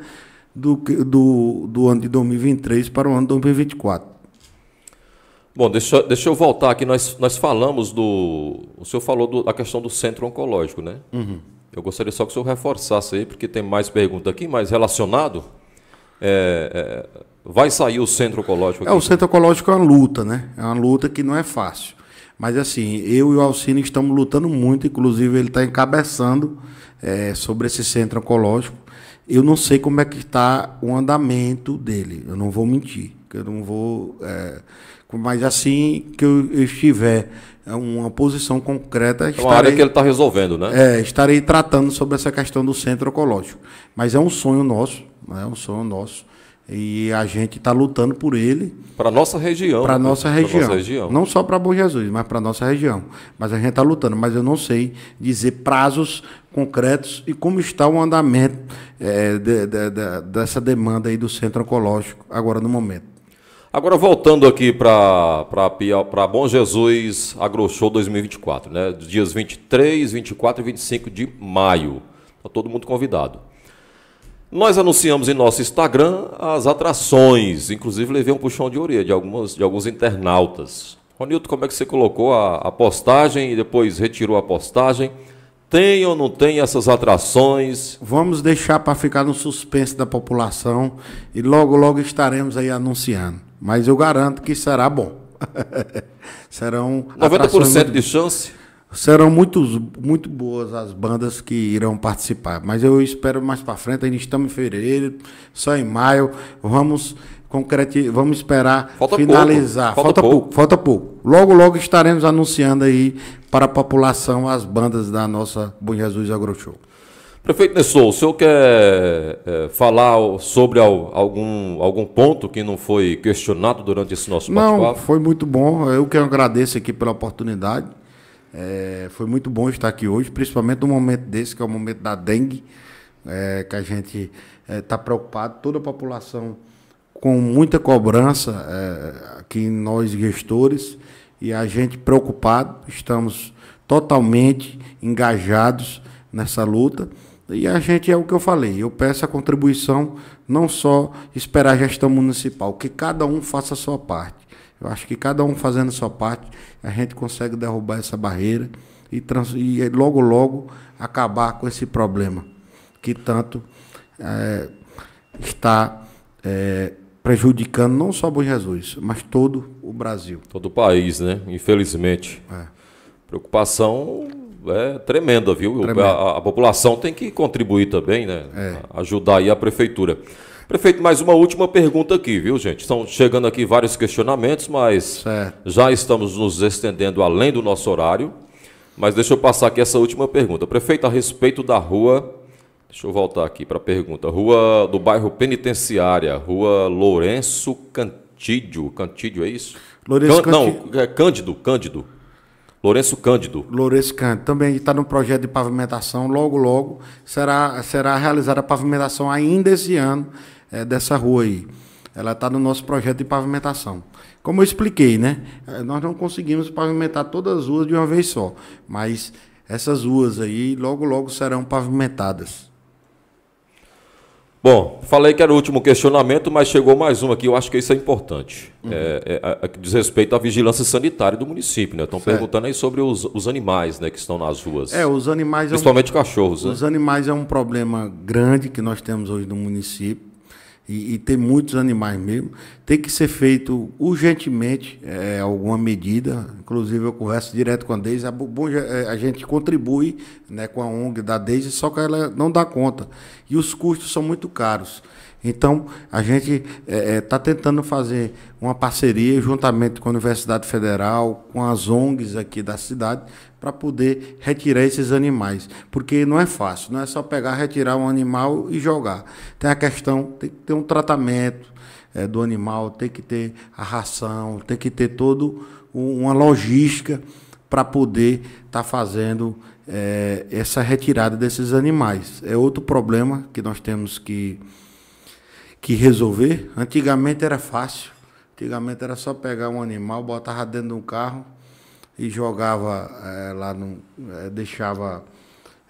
do, do, do ano de 2023 para o ano de 2024. Bom, deixa, deixa eu voltar aqui. Nós, nós falamos do. O senhor falou do, da questão do centro oncológico, né? Uhum. Eu gostaria só que o senhor reforçasse aí, porque tem mais pergunta aqui, mas relacionado. É, é, vai sair o centro ecológico? Aqui? É, o centro ecológico é uma luta, né? É uma luta que não é fácil. Mas assim, eu e o Alcine estamos lutando muito, inclusive ele está encabeçando é, sobre esse centro ecológico. Eu não sei como é que está o andamento dele, eu não vou mentir, eu não vou. É, mas assim que eu, estiver uma posição concreta. Estarei, é uma área que ele está resolvendo, né? É, estarei tratando sobre essa questão do centro ecológico. Mas é um sonho nosso, né? é um sonho nosso. E a gente está lutando por ele. Para nossa região. Para né? nossa região. nossa região. Não só para Bom Jesus, mas para nossa região. Mas a gente está lutando. Mas eu não sei dizer prazos concretos e como está o andamento é, de, de, de, dessa demanda aí do centro oncológico agora no momento. Agora voltando aqui para Bom Jesus Agroshow 2024, né? Dias 23, 24 e 25 de maio. Está todo mundo convidado. Nós anunciamos em nosso Instagram as atrações, inclusive levei um puxão de orelha de, algumas, de alguns internautas. Ronilton, como é que você colocou a, a postagem e depois retirou a postagem? Tem ou não tem essas atrações? Vamos deixar para ficar no suspense da população e logo, logo estaremos aí anunciando. Mas eu garanto que será bom. Serão. 90% de chance? serão muitos, muito boas as bandas que irão participar. Mas eu espero mais para frente, ainda estamos em fevereiro, só em maio. Vamos concretizar, vamos esperar falta finalizar. Pouco. Falta, falta pouco. pouco. falta pouco. Logo, logo estaremos anunciando aí para a população as bandas da nossa Bom Jesus Agroshow. Prefeito Nessou, o senhor quer é, falar sobre algum, algum ponto que não foi questionado durante esse nosso bate-papo? Não, foi muito bom. Eu que agradeço aqui pela oportunidade é, foi muito bom estar aqui hoje, principalmente no momento desse, que é o momento da dengue, é, que a gente está é, tá preocupado, toda a população com muita cobrança é, aqui nós gestores e a gente preocupado, estamos totalmente engajados nessa luta. E a gente é o que eu falei, eu peço a contribuição, não só esperar a gestão municipal, que cada um faça a sua parte. Eu acho que cada um fazendo a sua parte, a gente consegue derrubar essa barreira e, trans, e logo, logo acabar com esse problema que tanto é, está é, prejudicando não só Bom Jesus, mas todo o Brasil. Todo o país, né? Infelizmente. É. Preocupação é tremenda, viu? Tremendo. A, a, população tem que contribuir também, né? É. Ajudar aí a prefeitura. Prefeito, mais uma última pergunta aqui, viu, gente? Estão chegando aqui vários questionamentos, mas certo. já estamos nos estendendo além do nosso horário. Mas deixa eu passar aqui essa última pergunta. Prefeito, a respeito da rua. Deixa eu voltar aqui para a pergunta. Rua do bairro Penitenciária, Rua Lourenço Cantídio. Cantídio, é isso? Lourenço Can, Não, é Cândido, Cândido. Lourenço Cândido. Lourenço Cândido. Também está no projeto de pavimentação. Logo, logo será, será realizada a pavimentação ainda esse ano é, dessa rua aí. Ela está no nosso projeto de pavimentação. Como eu expliquei, né? É, nós não conseguimos pavimentar todas as ruas de uma vez só, mas essas ruas aí logo logo serão pavimentadas. Bom, falei que era o último questionamento, mas chegou mais um aqui. Eu acho que isso é importante. Uhum. É, é, é, diz respeito à vigilância sanitária do município, né? Estão perguntando aí sobre os, os, animais né, que estão nas ruas. É, os animais. É Principalmente um, cachorros. Né? Os né? animais é um problema grande que nós temos hoje no município e, e tem muitos animais mesmo, tem que ser feito urgentemente é, alguma medida. Inclusive, eu converso direto com a Deise. A, é, a, gente contribui né, com a ONG da Deise, só que ela não dá conta. E os custos são muito caros. Então, a gente está é, é tá tentando fazer uma parceria juntamente com a Universidade Federal, com as ONGs aqui da cidade, para poder retirar esses animais. Porque não é fácil, não é só pegar, retirar um animal e jogar. Tem a questão, tem que ter um tratamento é, do animal, tem que ter a ração, tem que ter todo uma logística para poder estar tá fazendo é, essa retirada desses animais. É outro problema que nós temos que que resolver. Antigamente era fácil. Antigamente era só pegar um animal, botava dentro de um carro e jogava é, lá, no, é, deixava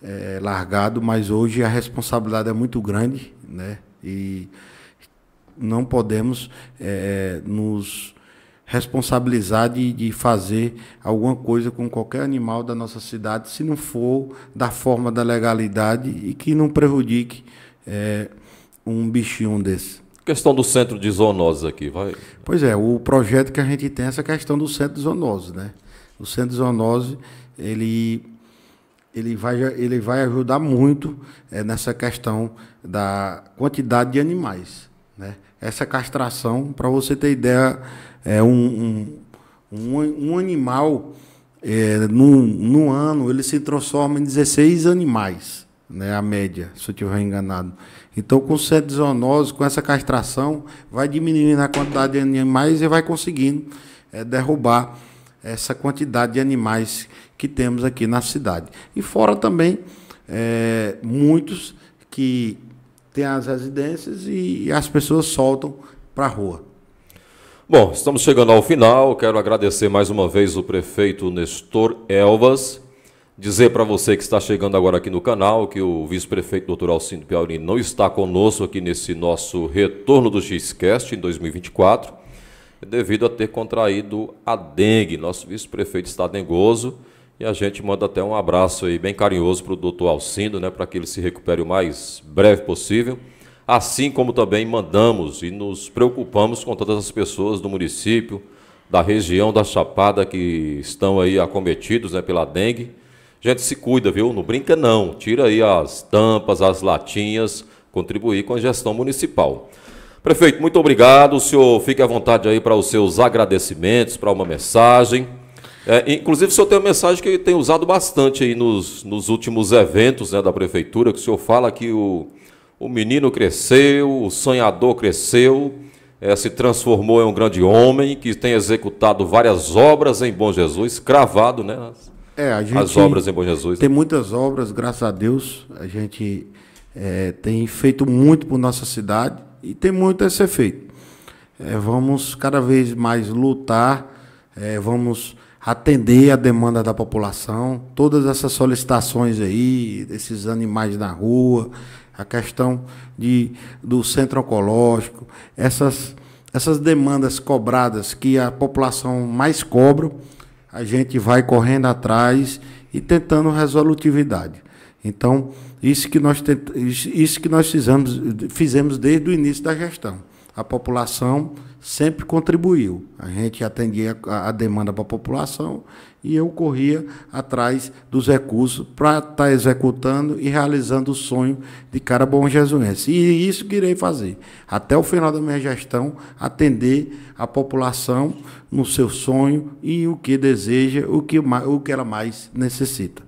é, largado. Mas hoje a responsabilidade é muito grande, né? E não podemos nos responsabilizar de, de, fazer alguma coisa com qualquer animal da nossa cidade, se não for da forma da legalidade e que não prejudique um bichinho desse. Questão do centro de zoonoses aqui, vai. Pois é, o projeto que a gente tem é essa questão do centro de zoonose, né? O centro de zoonose, ele ele vai, ele vai ajudar muito é, nessa questão da quantidade de animais. Né? Essa castração, para você ter ideia, é um, um, um, um animal é, no, no ano ele se transforma em 16 animais, né? a média, se eu estiver enganado. Então, com cetizonose, com essa castração, vai diminuindo a quantidade de animais e vai conseguindo é, derrubar essa quantidade de animais que temos aqui na cidade. E fora também é, muitos que têm as residências e, e as pessoas soltam para a rua. Bom, estamos chegando ao final. Quero agradecer mais uma vez o prefeito Nestor Elvas Dizer para você que está chegando agora aqui no canal que o vice-prefeito doutor Alcindo Piauí não está conosco aqui nesse nosso retorno do Xcast em 2024, é devido a ter contraído a dengue. Nosso vice-prefeito está dengoso e a gente manda até um abraço aí bem carinhoso para o doutor Alcindo, né, para que ele se recupere o mais breve possível. Assim como também mandamos e nos preocupamos com todas as pessoas do município, da região da Chapada que estão aí acometidos né, pela dengue Gente, se cuida, viu? Não brinca não. Tira aí as tampas, as latinhas, contribuir com a gestão municipal. Prefeito, muito obrigado. O senhor fique à vontade aí para os seus agradecimentos, para uma mensagem. É, inclusive, o senhor tem uma mensagem que tem usado bastante aí nos, nos últimos eventos né, da prefeitura, que o senhor fala que o, o menino cresceu, o sonhador cresceu, é, se transformou em é um grande homem que tem executado várias obras em Bom Jesus, cravado, né? É, a gente, as obras em Bom Jesus? Tem né? muitas obras, graças a Deus. A gente é, tem feito muito por nossa cidade e tem muito a ser feito. É, vamos cada vez mais lutar, é, vamos atender a demanda da população, todas essas solicitações aí, desses animais na rua, a questão de, do centro oncológico, essas, essas demandas cobradas que a população mais cobra a gente vai correndo atrás e tentando resolutividade. Então, isso que nós, isso que nós fizemos, fizemos desde o início da gestão. A população sempre contribuiu. A gente atendia a, a demanda para a população e eu corria atrás dos recursos para estar tá executando e realizando o sonho de cada bom jesuense. E isso que irei fazer. Até o final da minha gestão, atender a população no seu sonho e o que deseja, o que, o que ela mais necessita.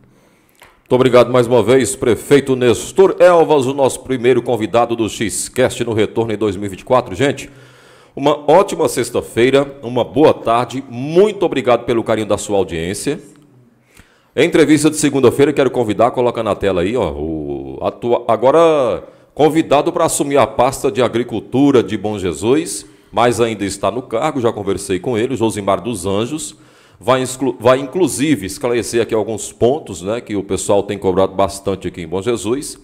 Muito obrigado mais uma vez, prefeito Nestor Elvas, o nosso primeiro convidado do Xcast no retorno em 2024. Gente, uma ótima sexta-feira, uma boa tarde. Muito obrigado pelo carinho da sua audiência. Entrevista de segunda-feira, quero convidar, coloca na tela aí, ó, o atua... agora convidado para assumir a pasta de Agricultura de Bom Jesus, mas ainda está no cargo, já conversei com ele, Josimar dos Anjos. Vai, exclu... vai inclusive esclarecer aqui alguns pontos né, que o pessoal tem cobrado bastante aqui em Bom Jesus.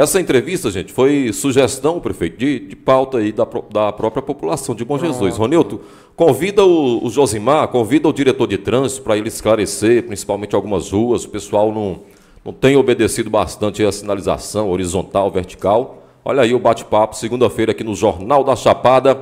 Essa entrevista, gente, foi sugestão, prefeito, de, de pauta aí da, da própria população de Bom Pronto. Jesus. Ronilto, convida o, o, Josimar, convida o diretor de trânsito para ele esclarecer, principalmente algumas ruas. O pessoal não, não tem obedecido bastante a sinalização horizontal, vertical. Olha aí o bate-papo, segunda-feira aqui no Jornal da Chapada.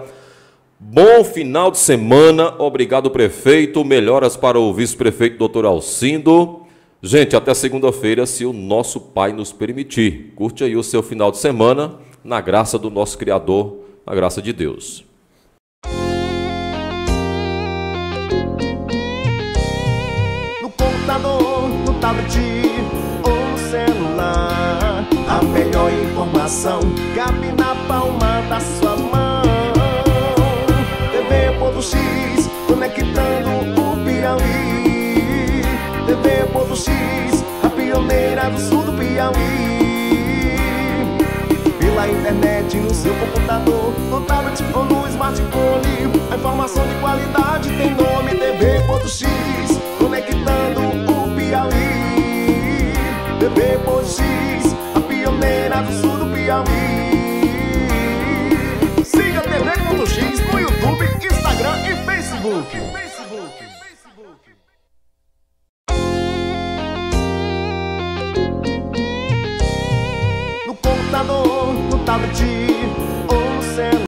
Bom final de semana, obrigado prefeito, melhoras para o vice-prefeito doutor Alcindo, Gente, até segunda-feira, se o nosso Pai nos permitir. Curte aí o seu final de semana, na graça do nosso Criador, na graça de Deus. No computador, no tablet ou no celular, a melhor informação cabe na palma da sua do sul do Piauí. Pela internet, no seu computador, no tablet ou no smartphone. A informação de qualidade tem nome TV.x, conectando o Piauí. TV.x, a pioneira do sul do Piauí. Siga TV.x no YouTube, Instagram e Facebook. computador no tablet